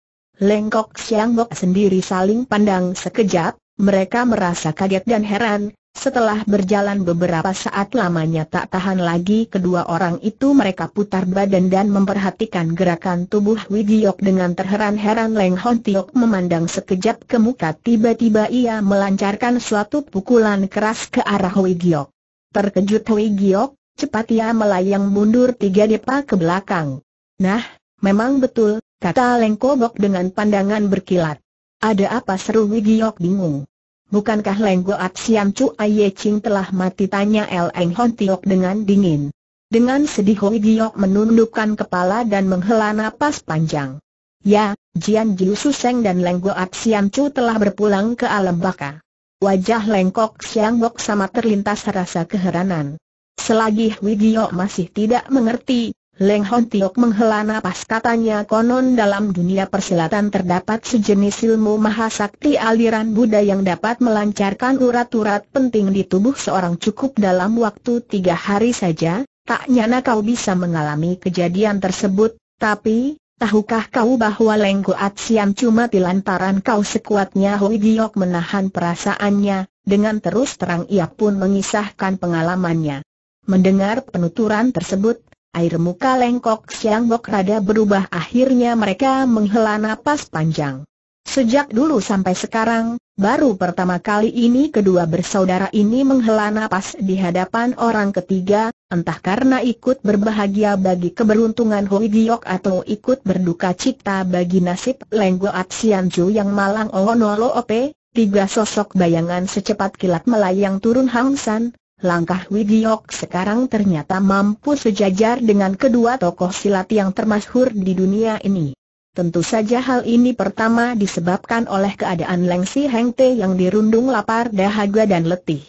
Lengkok Bok sendiri saling pandang sekejap, mereka merasa kaget dan heran, setelah berjalan beberapa saat lamanya tak tahan lagi kedua orang itu mereka putar badan dan memperhatikan gerakan tubuh Widiok dengan terheran-heran Leng Hon Tiok memandang sekejap ke muka tiba-tiba ia melancarkan suatu pukulan keras ke arah Widiok. Terkejut Widiok, cepat ia melayang mundur tiga depa ke belakang. Nah, memang betul, kata Lengkobok dengan pandangan berkilat. Ada apa seru Wigiok bingung. Bukankah Lenggoat Siam Chu Aye Ching telah mati tanya Eleng Hon Tiok dengan dingin. Dengan sedih wigiok menundukkan kepala dan menghela nafas panjang. Ya, Jian Jiu Suseng dan Lenggoat Siam Chu telah berpulang ke alam baka. Wajah Lengkok Siang Bok sama terlintas rasa keheranan. Selagi wigiok masih tidak mengerti, Leng Hon Tiok menghela nafas katanya konon dalam dunia persilatan terdapat sejenis ilmu mahasakti aliran Buddha yang dapat melancarkan urat-urat penting di tubuh seorang cukup dalam waktu tiga hari saja, tak nyana kau bisa mengalami kejadian tersebut, tapi, tahukah kau bahwa Leng Kuat Siam cuma di lantaran kau sekuatnya Hoi Giok menahan perasaannya, dengan terus terang ia pun mengisahkan pengalamannya. Mendengar penuturan tersebut, Air muka lengkok Siang Bok rada berubah akhirnya mereka menghela napas panjang. Sejak dulu sampai sekarang, baru pertama kali ini kedua bersaudara ini menghela napas di hadapan orang ketiga, entah karena ikut berbahagia bagi keberuntungan Hoi Giok atau ikut berduka cita bagi nasib Lenggo Ju yang malang Onolo Ope, tiga sosok bayangan secepat kilat melayang turun Hang San, Langkah Wigiok sekarang ternyata mampu sejajar dengan kedua tokoh silat yang termasyhur di dunia ini. Tentu saja hal ini pertama disebabkan oleh keadaan Lengsi Heng Te yang dirundung lapar dahaga dan letih.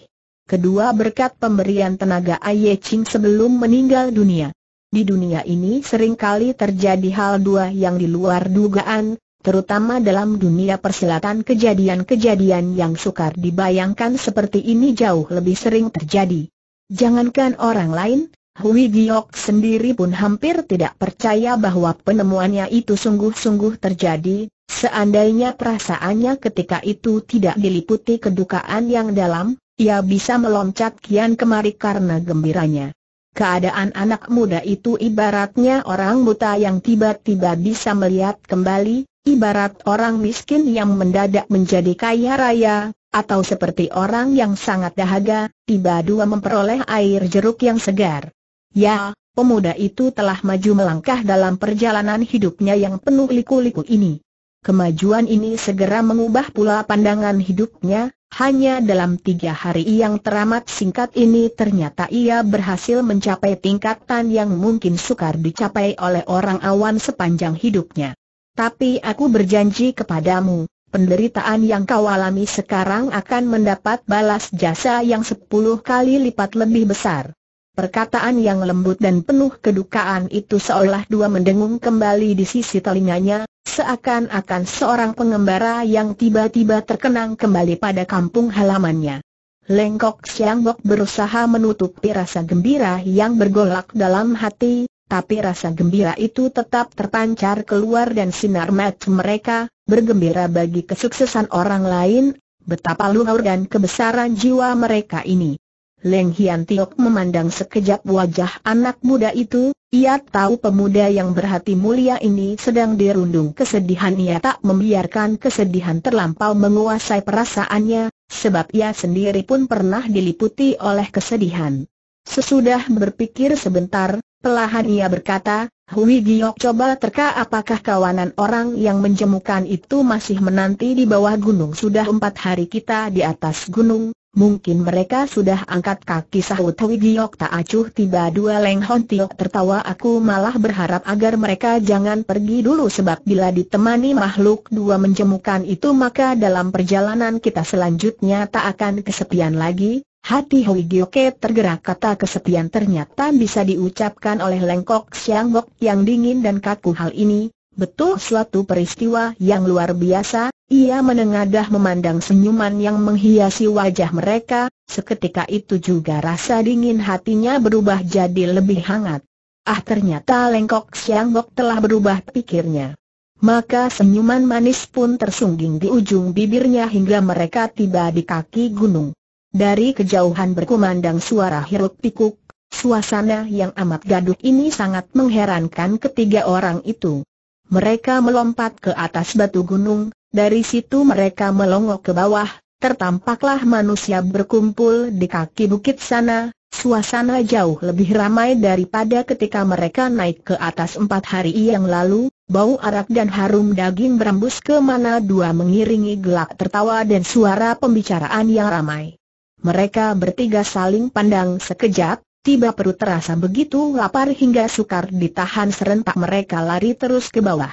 Kedua berkat pemberian tenaga Aye Ching sebelum meninggal dunia. Di dunia ini seringkali terjadi hal dua yang di luar dugaan, terutama dalam dunia persilatan kejadian-kejadian yang sukar dibayangkan seperti ini jauh lebih sering terjadi. Jangankan orang lain, Hui Giok sendiri pun hampir tidak percaya bahwa penemuannya itu sungguh-sungguh terjadi, seandainya perasaannya ketika itu tidak diliputi kedukaan yang dalam, ia bisa meloncat kian kemari karena gembiranya. Keadaan anak muda itu ibaratnya orang buta yang tiba-tiba bisa melihat kembali, Ibarat orang miskin yang mendadak menjadi kaya raya, atau seperti orang yang sangat dahaga, tiba dua memperoleh air jeruk yang segar. Ya, pemuda itu telah maju melangkah dalam perjalanan hidupnya yang penuh liku-liku ini. Kemajuan ini segera mengubah pula pandangan hidupnya, hanya dalam tiga hari yang teramat singkat ini ternyata ia berhasil mencapai tingkatan yang mungkin sukar dicapai oleh orang awan sepanjang hidupnya. Tapi aku berjanji kepadamu, penderitaan yang kau alami sekarang akan mendapat balas jasa yang sepuluh kali lipat lebih besar. Perkataan yang lembut dan penuh kedukaan itu seolah dua mendengung kembali di sisi telinganya, seakan-akan seorang pengembara yang tiba-tiba terkenang kembali pada kampung halamannya. Lengkok Bok berusaha menutupi rasa gembira yang bergolak dalam hati, tapi rasa gembira itu tetap terpancar keluar dan sinar mata mereka, bergembira bagi kesuksesan orang lain, betapa luhur dan kebesaran jiwa mereka ini. Leng Hian Tiok memandang sekejap wajah anak muda itu, ia tahu pemuda yang berhati mulia ini sedang dirundung kesedihan ia tak membiarkan kesedihan terlampau menguasai perasaannya, sebab ia sendiri pun pernah diliputi oleh kesedihan. Sesudah berpikir sebentar, Pelahan ia berkata, Hui Giok coba terka apakah kawanan orang yang menjemukan itu masih menanti di bawah gunung Sudah empat hari kita di atas gunung, mungkin mereka sudah angkat kaki sahut Hui Giok tak acuh tiba dua Leng Hon Tio tertawa aku malah berharap agar mereka jangan pergi dulu sebab bila ditemani makhluk dua menjemukan itu maka dalam perjalanan kita selanjutnya tak akan kesepian lagi Hati Hui Gioke tergerak kata kesepian ternyata bisa diucapkan oleh Lengkok Siangbok yang dingin dan kaku hal ini, betul suatu peristiwa yang luar biasa, ia menengadah memandang senyuman yang menghiasi wajah mereka, seketika itu juga rasa dingin hatinya berubah jadi lebih hangat. Ah ternyata Lengkok Siangbok telah berubah pikirnya. Maka senyuman manis pun tersungging di ujung bibirnya hingga mereka tiba di kaki gunung. Dari kejauhan berkumandang suara hiruk pikuk, suasana yang amat gaduh ini sangat mengherankan ketiga orang itu. Mereka melompat ke atas batu gunung, dari situ mereka melongok ke bawah, tertampaklah manusia berkumpul di kaki bukit sana, suasana jauh lebih ramai daripada ketika mereka naik ke atas empat hari yang lalu, bau arak dan harum daging berembus ke mana dua mengiringi gelak tertawa dan suara pembicaraan yang ramai. Mereka bertiga saling pandang sekejap, tiba perut terasa begitu lapar hingga sukar ditahan serentak mereka lari terus ke bawah.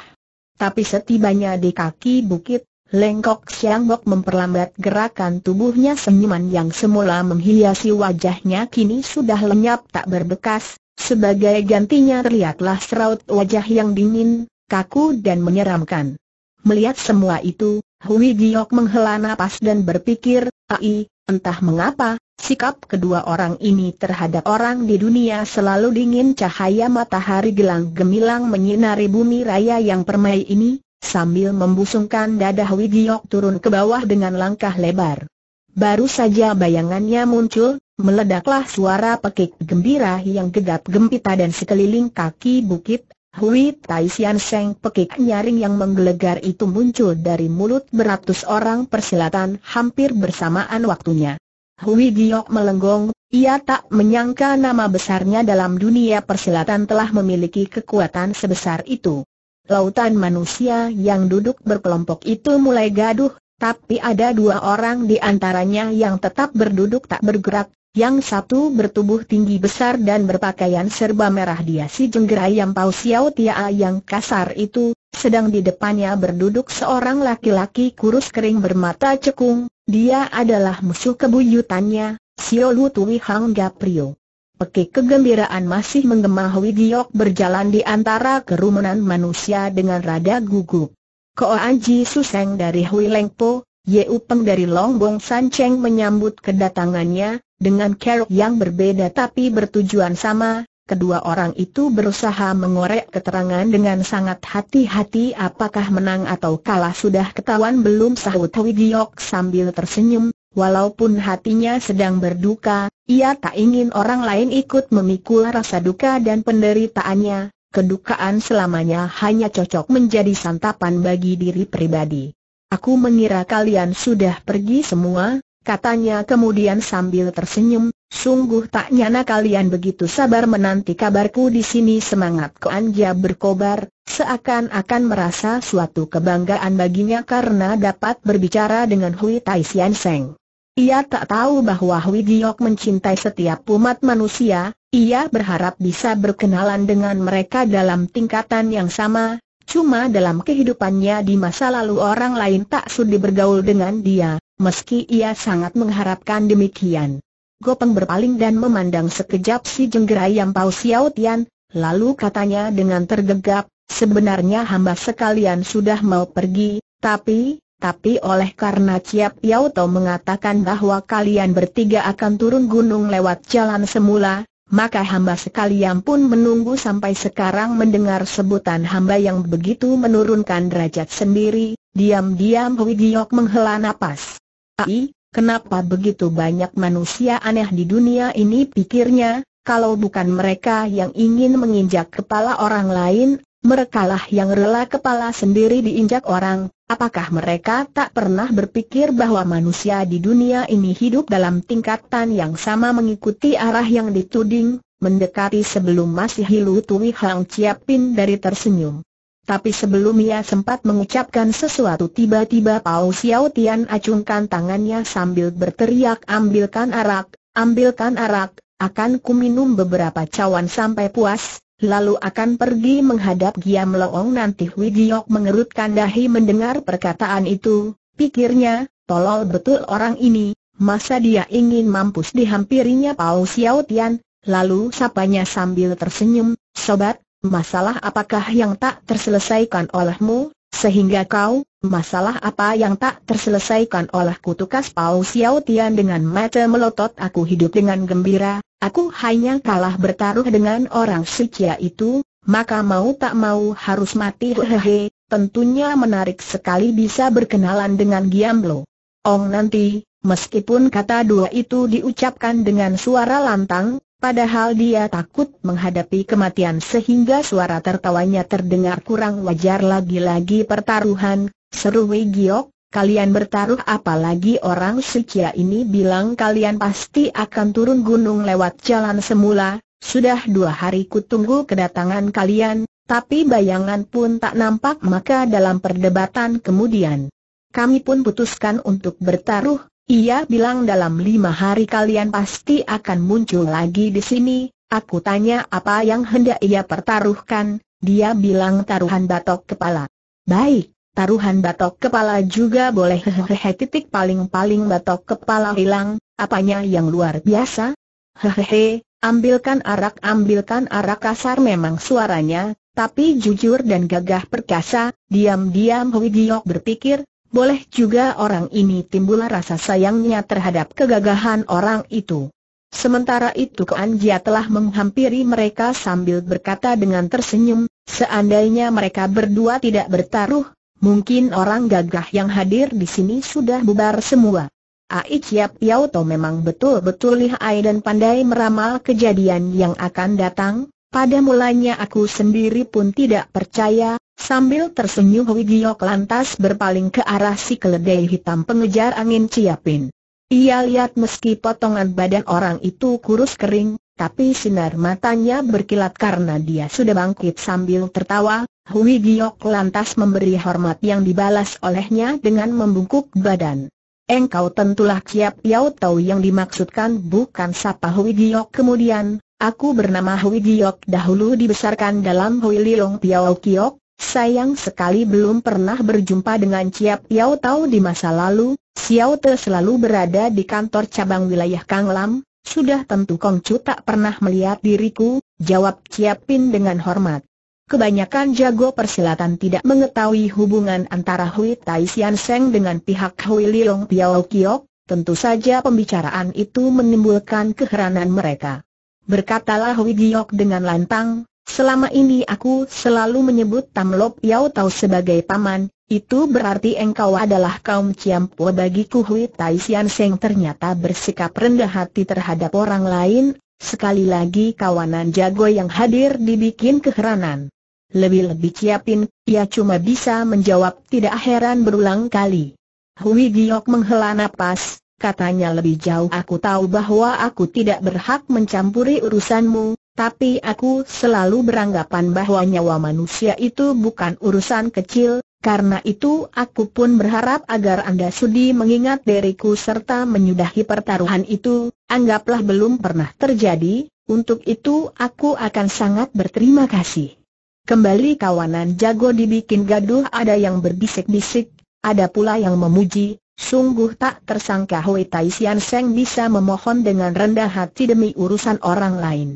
Tapi setibanya di kaki bukit, Lengkok Siangbok memperlambat gerakan tubuhnya senyuman yang semula menghiasi wajahnya kini sudah lenyap tak berbekas, sebagai gantinya terlihatlah seraut wajah yang dingin, kaku dan menyeramkan. Melihat semua itu, Hui Giok menghela napas dan berpikir, Ai, Entah mengapa, sikap kedua orang ini terhadap orang di dunia selalu dingin cahaya matahari gelang gemilang menyinari bumi raya yang permai ini, sambil membusungkan dada Wigiok turun ke bawah dengan langkah lebar. Baru saja bayangannya muncul, meledaklah suara pekik gembira yang gegap gempita dan sekeliling kaki bukit Hui Tai Sian Seng pekik nyaring yang menggelegar itu muncul dari mulut beratus orang persilatan hampir bersamaan waktunya. Hui Giok melenggong, ia tak menyangka nama besarnya dalam dunia persilatan telah memiliki kekuatan sebesar itu. Lautan manusia yang duduk berkelompok itu mulai gaduh, tapi ada dua orang di antaranya yang tetap berduduk tak bergerak, yang satu bertubuh tinggi besar dan berpakaian serba merah dia si jenggerai yang Pau Xiao Tia yang kasar itu, sedang di depannya berduduk seorang laki-laki kurus kering bermata cekung, dia adalah musuh kebuyutannya, Xiao Lu Tui Hang Gaprio. Pekik kegembiraan masih menggemahui giok berjalan di antara kerumunan manusia dengan rada gugup. Koan Anji Suseng dari Hui Leng Po, Ye Upeng dari Longbong Sanceng menyambut kedatangannya, dengan kerok yang berbeda tapi bertujuan sama, kedua orang itu berusaha mengorek keterangan dengan sangat hati-hati apakah menang atau kalah sudah ketahuan belum sahut Hwi Giok sambil tersenyum, walaupun hatinya sedang berduka, ia tak ingin orang lain ikut memikul rasa duka dan penderitaannya, kedukaan selamanya hanya cocok menjadi santapan bagi diri pribadi. Aku mengira kalian sudah pergi semua, katanya kemudian sambil tersenyum, sungguh tak nyana kalian begitu sabar menanti kabarku di sini semangat keanja berkobar, seakan-akan merasa suatu kebanggaan baginya karena dapat berbicara dengan Hui Tai Sian Seng. Ia tak tahu bahwa Hui Giok mencintai setiap umat manusia, ia berharap bisa berkenalan dengan mereka dalam tingkatan yang sama, Cuma dalam kehidupannya di masa lalu orang lain tak sudi bergaul dengan dia, meski ia sangat mengharapkan demikian. Gopeng berpaling dan memandang sekejap si jenggerai yang Pau Xiao Tian, lalu katanya dengan tergegap, sebenarnya hamba sekalian sudah mau pergi, tapi, tapi oleh karena Ciap Yao Tau mengatakan bahwa kalian bertiga akan turun gunung lewat jalan semula, maka hamba sekalian pun menunggu sampai sekarang mendengar sebutan hamba yang begitu menurunkan derajat sendiri, diam-diam Hui Giok menghela nafas. Ai, kenapa begitu banyak manusia aneh di dunia ini pikirnya, kalau bukan mereka yang ingin menginjak kepala orang lain, merekalah yang rela kepala sendiri diinjak orang, apakah mereka tak pernah berpikir bahwa manusia di dunia ini hidup dalam tingkatan yang sama mengikuti arah yang dituding, mendekati sebelum masih hilu Tui Hang ciapin dari tersenyum. Tapi sebelum ia sempat mengucapkan sesuatu tiba-tiba Pao Xiao Tian acungkan tangannya sambil berteriak ambilkan arak, ambilkan arak, akan ku minum beberapa cawan sampai puas, lalu akan pergi menghadap Giam Loong nanti Giok mengerutkan dahi mendengar perkataan itu, pikirnya, tolol betul orang ini, masa dia ingin mampus dihampirinya Pao Xiao Tian, lalu sapanya sambil tersenyum, sobat, masalah apakah yang tak terselesaikan olehmu, sehingga kau, masalah apa yang tak terselesaikan oleh kutukas Pao Xiao Tian dengan mata melotot aku hidup dengan gembira, aku hanya kalah bertaruh dengan orang Sikia itu, maka mau tak mau harus mati hehehe, tentunya menarik sekali bisa berkenalan dengan Giamlo. Ong nanti, meskipun kata dua itu diucapkan dengan suara lantang, Padahal dia takut menghadapi kematian sehingga suara tertawanya terdengar kurang wajar lagi-lagi pertaruhan, seru Wei Giok, kalian bertaruh apalagi orang Sikia ini bilang kalian pasti akan turun gunung lewat jalan semula, sudah dua hari kutunggu kedatangan kalian, tapi bayangan pun tak nampak maka dalam perdebatan kemudian. Kami pun putuskan untuk bertaruh, ia bilang dalam lima hari kalian pasti akan muncul lagi di sini, aku tanya apa yang hendak ia pertaruhkan, dia bilang taruhan batok kepala. Baik, taruhan batok kepala juga boleh hehehe titik paling-paling batok kepala hilang, apanya yang luar biasa? Hehehe, ambilkan arak ambilkan arak kasar memang suaranya, tapi jujur dan gagah perkasa, diam-diam Giok berpikir, boleh juga orang ini timbul rasa sayangnya terhadap kegagahan orang itu. Sementara itu Kuan Jia telah menghampiri mereka sambil berkata dengan tersenyum, seandainya mereka berdua tidak bertaruh, mungkin orang gagah yang hadir di sini sudah bubar semua. Ai Chiap Yao To memang betul-betul lihai dan pandai meramal kejadian yang akan datang, pada mulanya aku sendiri pun tidak percaya, Sambil tersenyum Hui Giok lantas berpaling ke arah si keledai hitam pengejar angin Ciapin. Ia lihat meski potongan badan orang itu kurus kering, tapi sinar matanya berkilat karena dia sudah bangkit sambil tertawa, Hui Giok lantas memberi hormat yang dibalas olehnya dengan membungkuk badan. Engkau tentulah Ciap Yau Tau yang dimaksudkan bukan sapa Hui Giok kemudian, aku bernama Hui Giok dahulu dibesarkan dalam Hui Lilong Piao Kiok, Sayang sekali belum pernah berjumpa dengan Ciap Yao Tao di masa lalu, Xiao Te selalu berada di kantor cabang wilayah Kang Lam, sudah tentu Kong Chu tak pernah melihat diriku, jawab Pin dengan hormat. Kebanyakan jago persilatan tidak mengetahui hubungan antara Hui Tai Sian Seng dengan pihak Hui Liong Piao Kiok, tentu saja pembicaraan itu menimbulkan keheranan mereka. Berkatalah Hui Giok dengan lantang, Selama ini aku selalu menyebut Tamlop Yau Tau sebagai paman, itu berarti engkau adalah kaum Ciampu bagiku Hui Tai Sian Seng ternyata bersikap rendah hati terhadap orang lain, sekali lagi kawanan jago yang hadir dibikin keheranan. Lebih-lebih Ciapin, ia cuma bisa menjawab tidak heran berulang kali. Hui Giok menghela napas, Katanya lebih jauh aku tahu bahwa aku tidak berhak mencampuri urusanmu, tapi aku selalu beranggapan bahwa nyawa manusia itu bukan urusan kecil, karena itu aku pun berharap agar Anda sudi mengingat diriku serta menyudahi pertaruhan itu, anggaplah belum pernah terjadi, untuk itu aku akan sangat berterima kasih. Kembali kawanan jago dibikin gaduh ada yang berbisik-bisik, ada pula yang memuji, Sungguh tak tersangka Hui Tai Sian Seng bisa memohon dengan rendah hati demi urusan orang lain.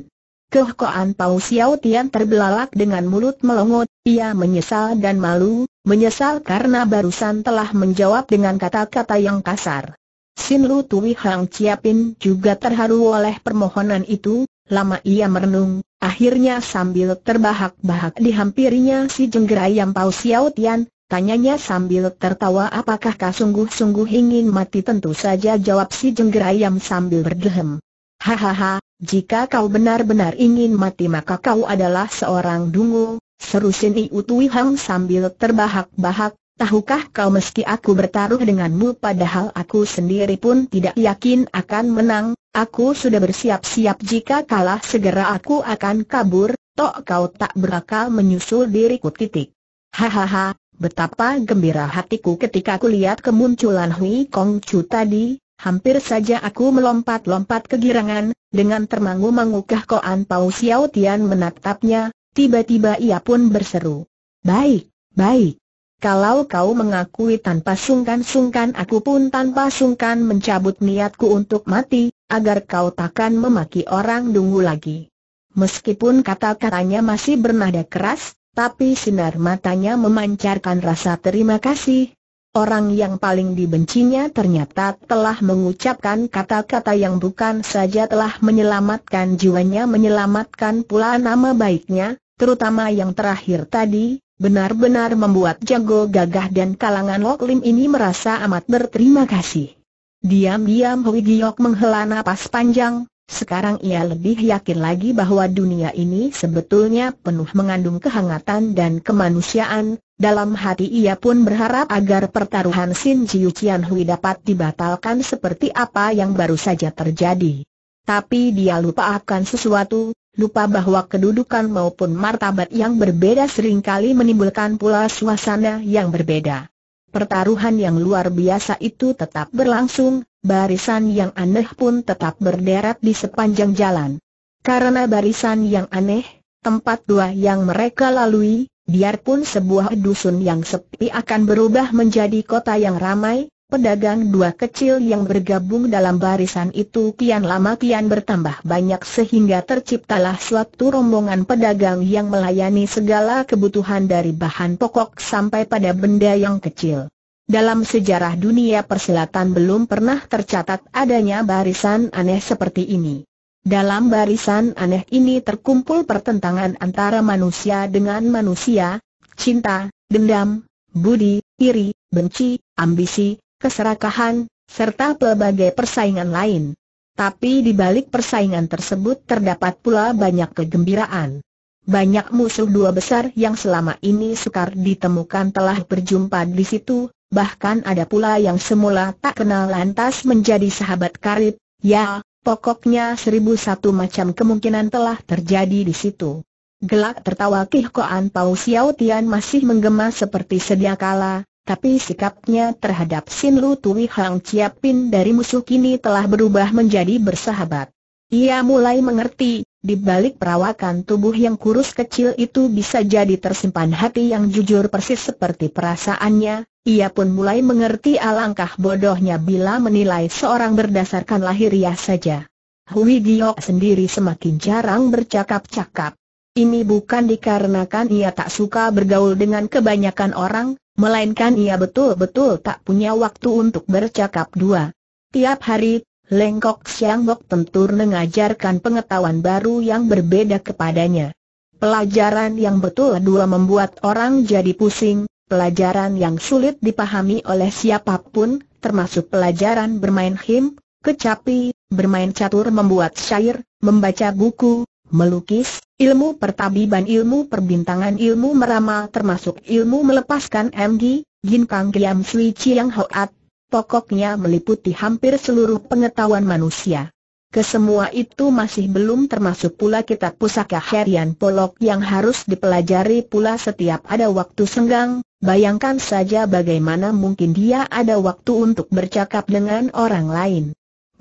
Kehkoan Pau Siau Tian terbelalak dengan mulut melongot, ia menyesal dan malu, menyesal karena barusan telah menjawab dengan kata-kata yang kasar. Sin Lu Tui Hang Chiapin juga terharu oleh permohonan itu, lama ia merenung, akhirnya sambil terbahak-bahak dihampirinya si jenggerayam Pau Siau Tian, tanyanya sambil tertawa apakah sungguh-sungguh ingin mati tentu saja jawab si jenggerayam sambil berdehem. Hahaha, jika kau benar-benar ingin mati maka kau adalah seorang dungu, seru Sin Iu Tui Hang sambil terbahak-bahak, tahukah kau meski aku bertaruh denganmu padahal aku sendiri pun tidak yakin akan menang, aku sudah bersiap-siap jika kalah segera aku akan kabur, tok kau tak berakal menyusul diriku titik. Hahaha, betapa gembira hatiku ketika aku lihat kemunculan Hui Kong Chu tadi, Hampir saja aku melompat-lompat kegirangan, dengan termangu-mangukah kehkoan Pau Xiao Tian menatapnya, tiba-tiba ia pun berseru. Baik, baik. Kalau kau mengakui tanpa sungkan-sungkan aku pun tanpa sungkan mencabut niatku untuk mati, agar kau takkan memaki orang dungu lagi. Meskipun kata-katanya masih bernada keras, tapi sinar matanya memancarkan rasa terima kasih, Orang yang paling dibencinya ternyata telah mengucapkan kata-kata yang bukan saja telah menyelamatkan jiwanya menyelamatkan pula nama baiknya, terutama yang terakhir tadi, benar-benar membuat jago gagah dan kalangan loklim ini merasa amat berterima kasih. Diam-diam Hui Giok menghela napas panjang, sekarang ia lebih yakin lagi bahwa dunia ini sebetulnya penuh mengandung kehangatan dan kemanusiaan, dalam hati ia pun berharap agar pertaruhan Sin Chiu Qian Hui dapat dibatalkan seperti apa yang baru saja terjadi. Tapi dia lupa akan sesuatu, lupa bahwa kedudukan maupun martabat yang berbeda seringkali menimbulkan pula suasana yang berbeda. Pertaruhan yang luar biasa itu tetap berlangsung, barisan yang aneh pun tetap berderet di sepanjang jalan. Karena barisan yang aneh, tempat dua yang mereka lalui, Biarpun sebuah dusun yang sepi akan berubah menjadi kota yang ramai, pedagang dua kecil yang bergabung dalam barisan itu kian lama kian bertambah banyak sehingga terciptalah suatu rombongan pedagang yang melayani segala kebutuhan dari bahan pokok sampai pada benda yang kecil. Dalam sejarah dunia persilatan belum pernah tercatat adanya barisan aneh seperti ini. Dalam barisan aneh ini terkumpul pertentangan antara manusia dengan manusia, cinta, dendam, budi, iri, benci, ambisi, keserakahan, serta pelbagai persaingan lain. Tapi di balik persaingan tersebut terdapat pula banyak kegembiraan. Banyak musuh dua besar yang selama ini sukar ditemukan telah berjumpa di situ, bahkan ada pula yang semula tak kenal lantas menjadi sahabat karib, ya, Pokoknya seribu satu macam kemungkinan telah terjadi di situ. Gelak tertawa Kih Koan Pau Xiao Tian masih menggema seperti sedia kala, tapi sikapnya terhadap Sin Lu Tui Hang Chiapin dari musuh kini telah berubah menjadi bersahabat. Ia mulai mengerti, di balik perawakan tubuh yang kurus kecil itu bisa jadi tersimpan hati yang jujur persis seperti perasaannya, ia pun mulai mengerti alangkah bodohnya bila menilai seorang berdasarkan lahiriah saja. Hui Giok sendiri semakin jarang bercakap-cakap. Ini bukan dikarenakan ia tak suka bergaul dengan kebanyakan orang, melainkan ia betul-betul tak punya waktu untuk bercakap dua. Tiap hari, Lengkok Siang Bok Tentur mengajarkan pengetahuan baru yang berbeda kepadanya. Pelajaran yang betul dua membuat orang jadi pusing, pelajaran yang sulit dipahami oleh siapapun, termasuk pelajaran bermain him, kecapi, bermain catur membuat syair, membaca buku, melukis, ilmu pertabiban ilmu perbintangan ilmu meramal termasuk ilmu melepaskan MG, Ginkang giam Sui Chiang Hoat, pokoknya meliputi hampir seluruh pengetahuan manusia. Kesemua itu masih belum termasuk pula kitab pusaka Herian Polok yang harus dipelajari pula setiap ada waktu senggang, bayangkan saja bagaimana mungkin dia ada waktu untuk bercakap dengan orang lain.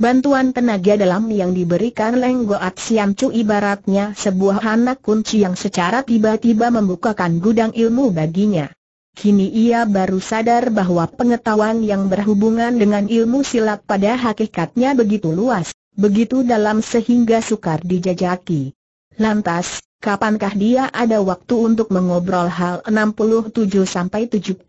Bantuan tenaga dalam yang diberikan Leng Goat Siam ibaratnya sebuah anak kunci yang secara tiba-tiba membukakan gudang ilmu baginya. Kini ia baru sadar bahwa pengetahuan yang berhubungan dengan ilmu silat pada hakikatnya begitu luas begitu dalam sehingga sukar dijajaki. Lantas, kapankah dia ada waktu untuk mengobrol hal 67 sampai 78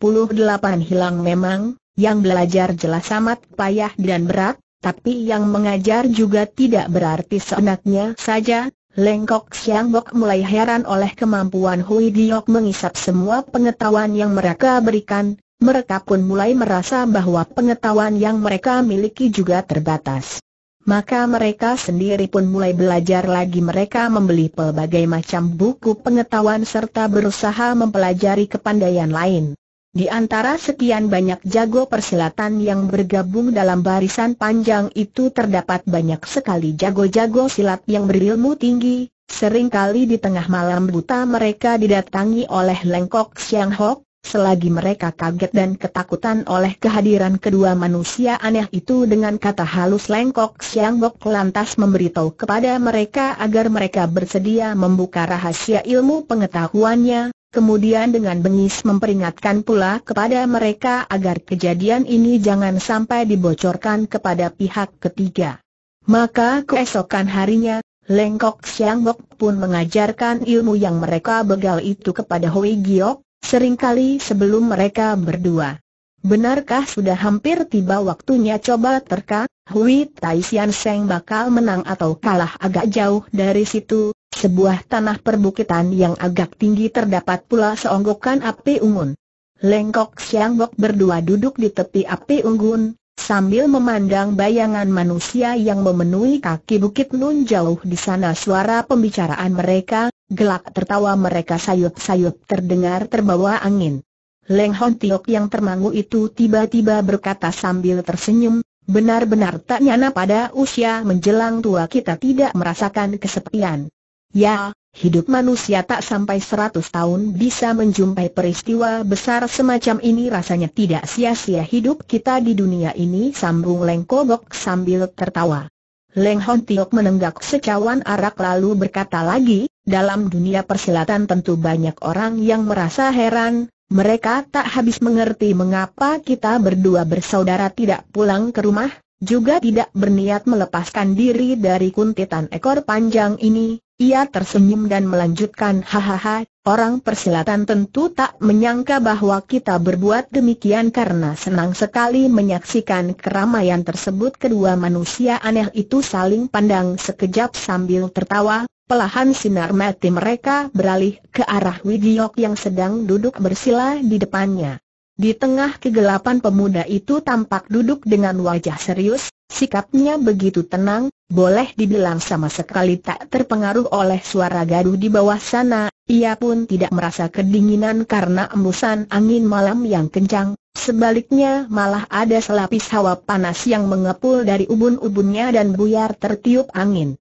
hilang memang, yang belajar jelas amat payah dan berat, tapi yang mengajar juga tidak berarti seenaknya saja, Lengkok Siangbok mulai heran oleh kemampuan Hui Diok mengisap semua pengetahuan yang mereka berikan, mereka pun mulai merasa bahwa pengetahuan yang mereka miliki juga terbatas. Maka mereka sendiri pun mulai belajar lagi mereka membeli pelbagai macam buku pengetahuan serta berusaha mempelajari kepandaian lain. Di antara sekian banyak jago persilatan yang bergabung dalam barisan panjang itu terdapat banyak sekali jago-jago silat yang berilmu tinggi, seringkali di tengah malam buta mereka didatangi oleh Lengkok Siang Hok, Selagi mereka kaget dan ketakutan oleh kehadiran kedua manusia aneh itu dengan kata halus Lengkok Siang Bok lantas memberitahu kepada mereka agar mereka bersedia membuka rahasia ilmu pengetahuannya, kemudian dengan bengis memperingatkan pula kepada mereka agar kejadian ini jangan sampai dibocorkan kepada pihak ketiga. Maka keesokan harinya, Lengkok Siang Bok pun mengajarkan ilmu yang mereka begal itu kepada Hui Giok, seringkali sebelum mereka berdua. Benarkah sudah hampir tiba waktunya coba terka, Hui Tai Sian Seng bakal menang atau kalah agak jauh dari situ, sebuah tanah perbukitan yang agak tinggi terdapat pula seonggokan api unggun. Lengkok Siang Bok berdua duduk di tepi api unggun, sambil memandang bayangan manusia yang memenuhi kaki bukit nun jauh di sana suara pembicaraan mereka, Gelak tertawa mereka sayup-sayup terdengar terbawa angin. Leng Hon Tiok yang termangu itu tiba-tiba berkata sambil tersenyum, benar-benar tak nyana pada usia menjelang tua kita tidak merasakan kesepian. Ya, hidup manusia tak sampai seratus tahun bisa menjumpai peristiwa besar semacam ini rasanya tidak sia-sia hidup kita di dunia ini sambung Leng Kobok sambil tertawa. Leng Hon Tiok menenggak secawan arak lalu berkata lagi, dalam dunia persilatan tentu banyak orang yang merasa heran, mereka tak habis mengerti mengapa kita berdua bersaudara tidak pulang ke rumah, juga tidak berniat melepaskan diri dari kuntitan ekor panjang ini. Ia tersenyum dan melanjutkan, hahaha, orang persilatan tentu tak menyangka bahwa kita berbuat demikian karena senang sekali menyaksikan keramaian tersebut kedua manusia aneh itu saling pandang sekejap sambil tertawa, Pelahan sinar mati mereka beralih ke arah Widiok yang sedang duduk bersila di depannya. Di tengah kegelapan pemuda itu tampak duduk dengan wajah serius, sikapnya begitu tenang, boleh dibilang sama sekali tak terpengaruh oleh suara gaduh di bawah sana, ia pun tidak merasa kedinginan karena embusan angin malam yang kencang, sebaliknya malah ada selapis hawa panas yang mengepul dari ubun-ubunnya dan buyar tertiup angin.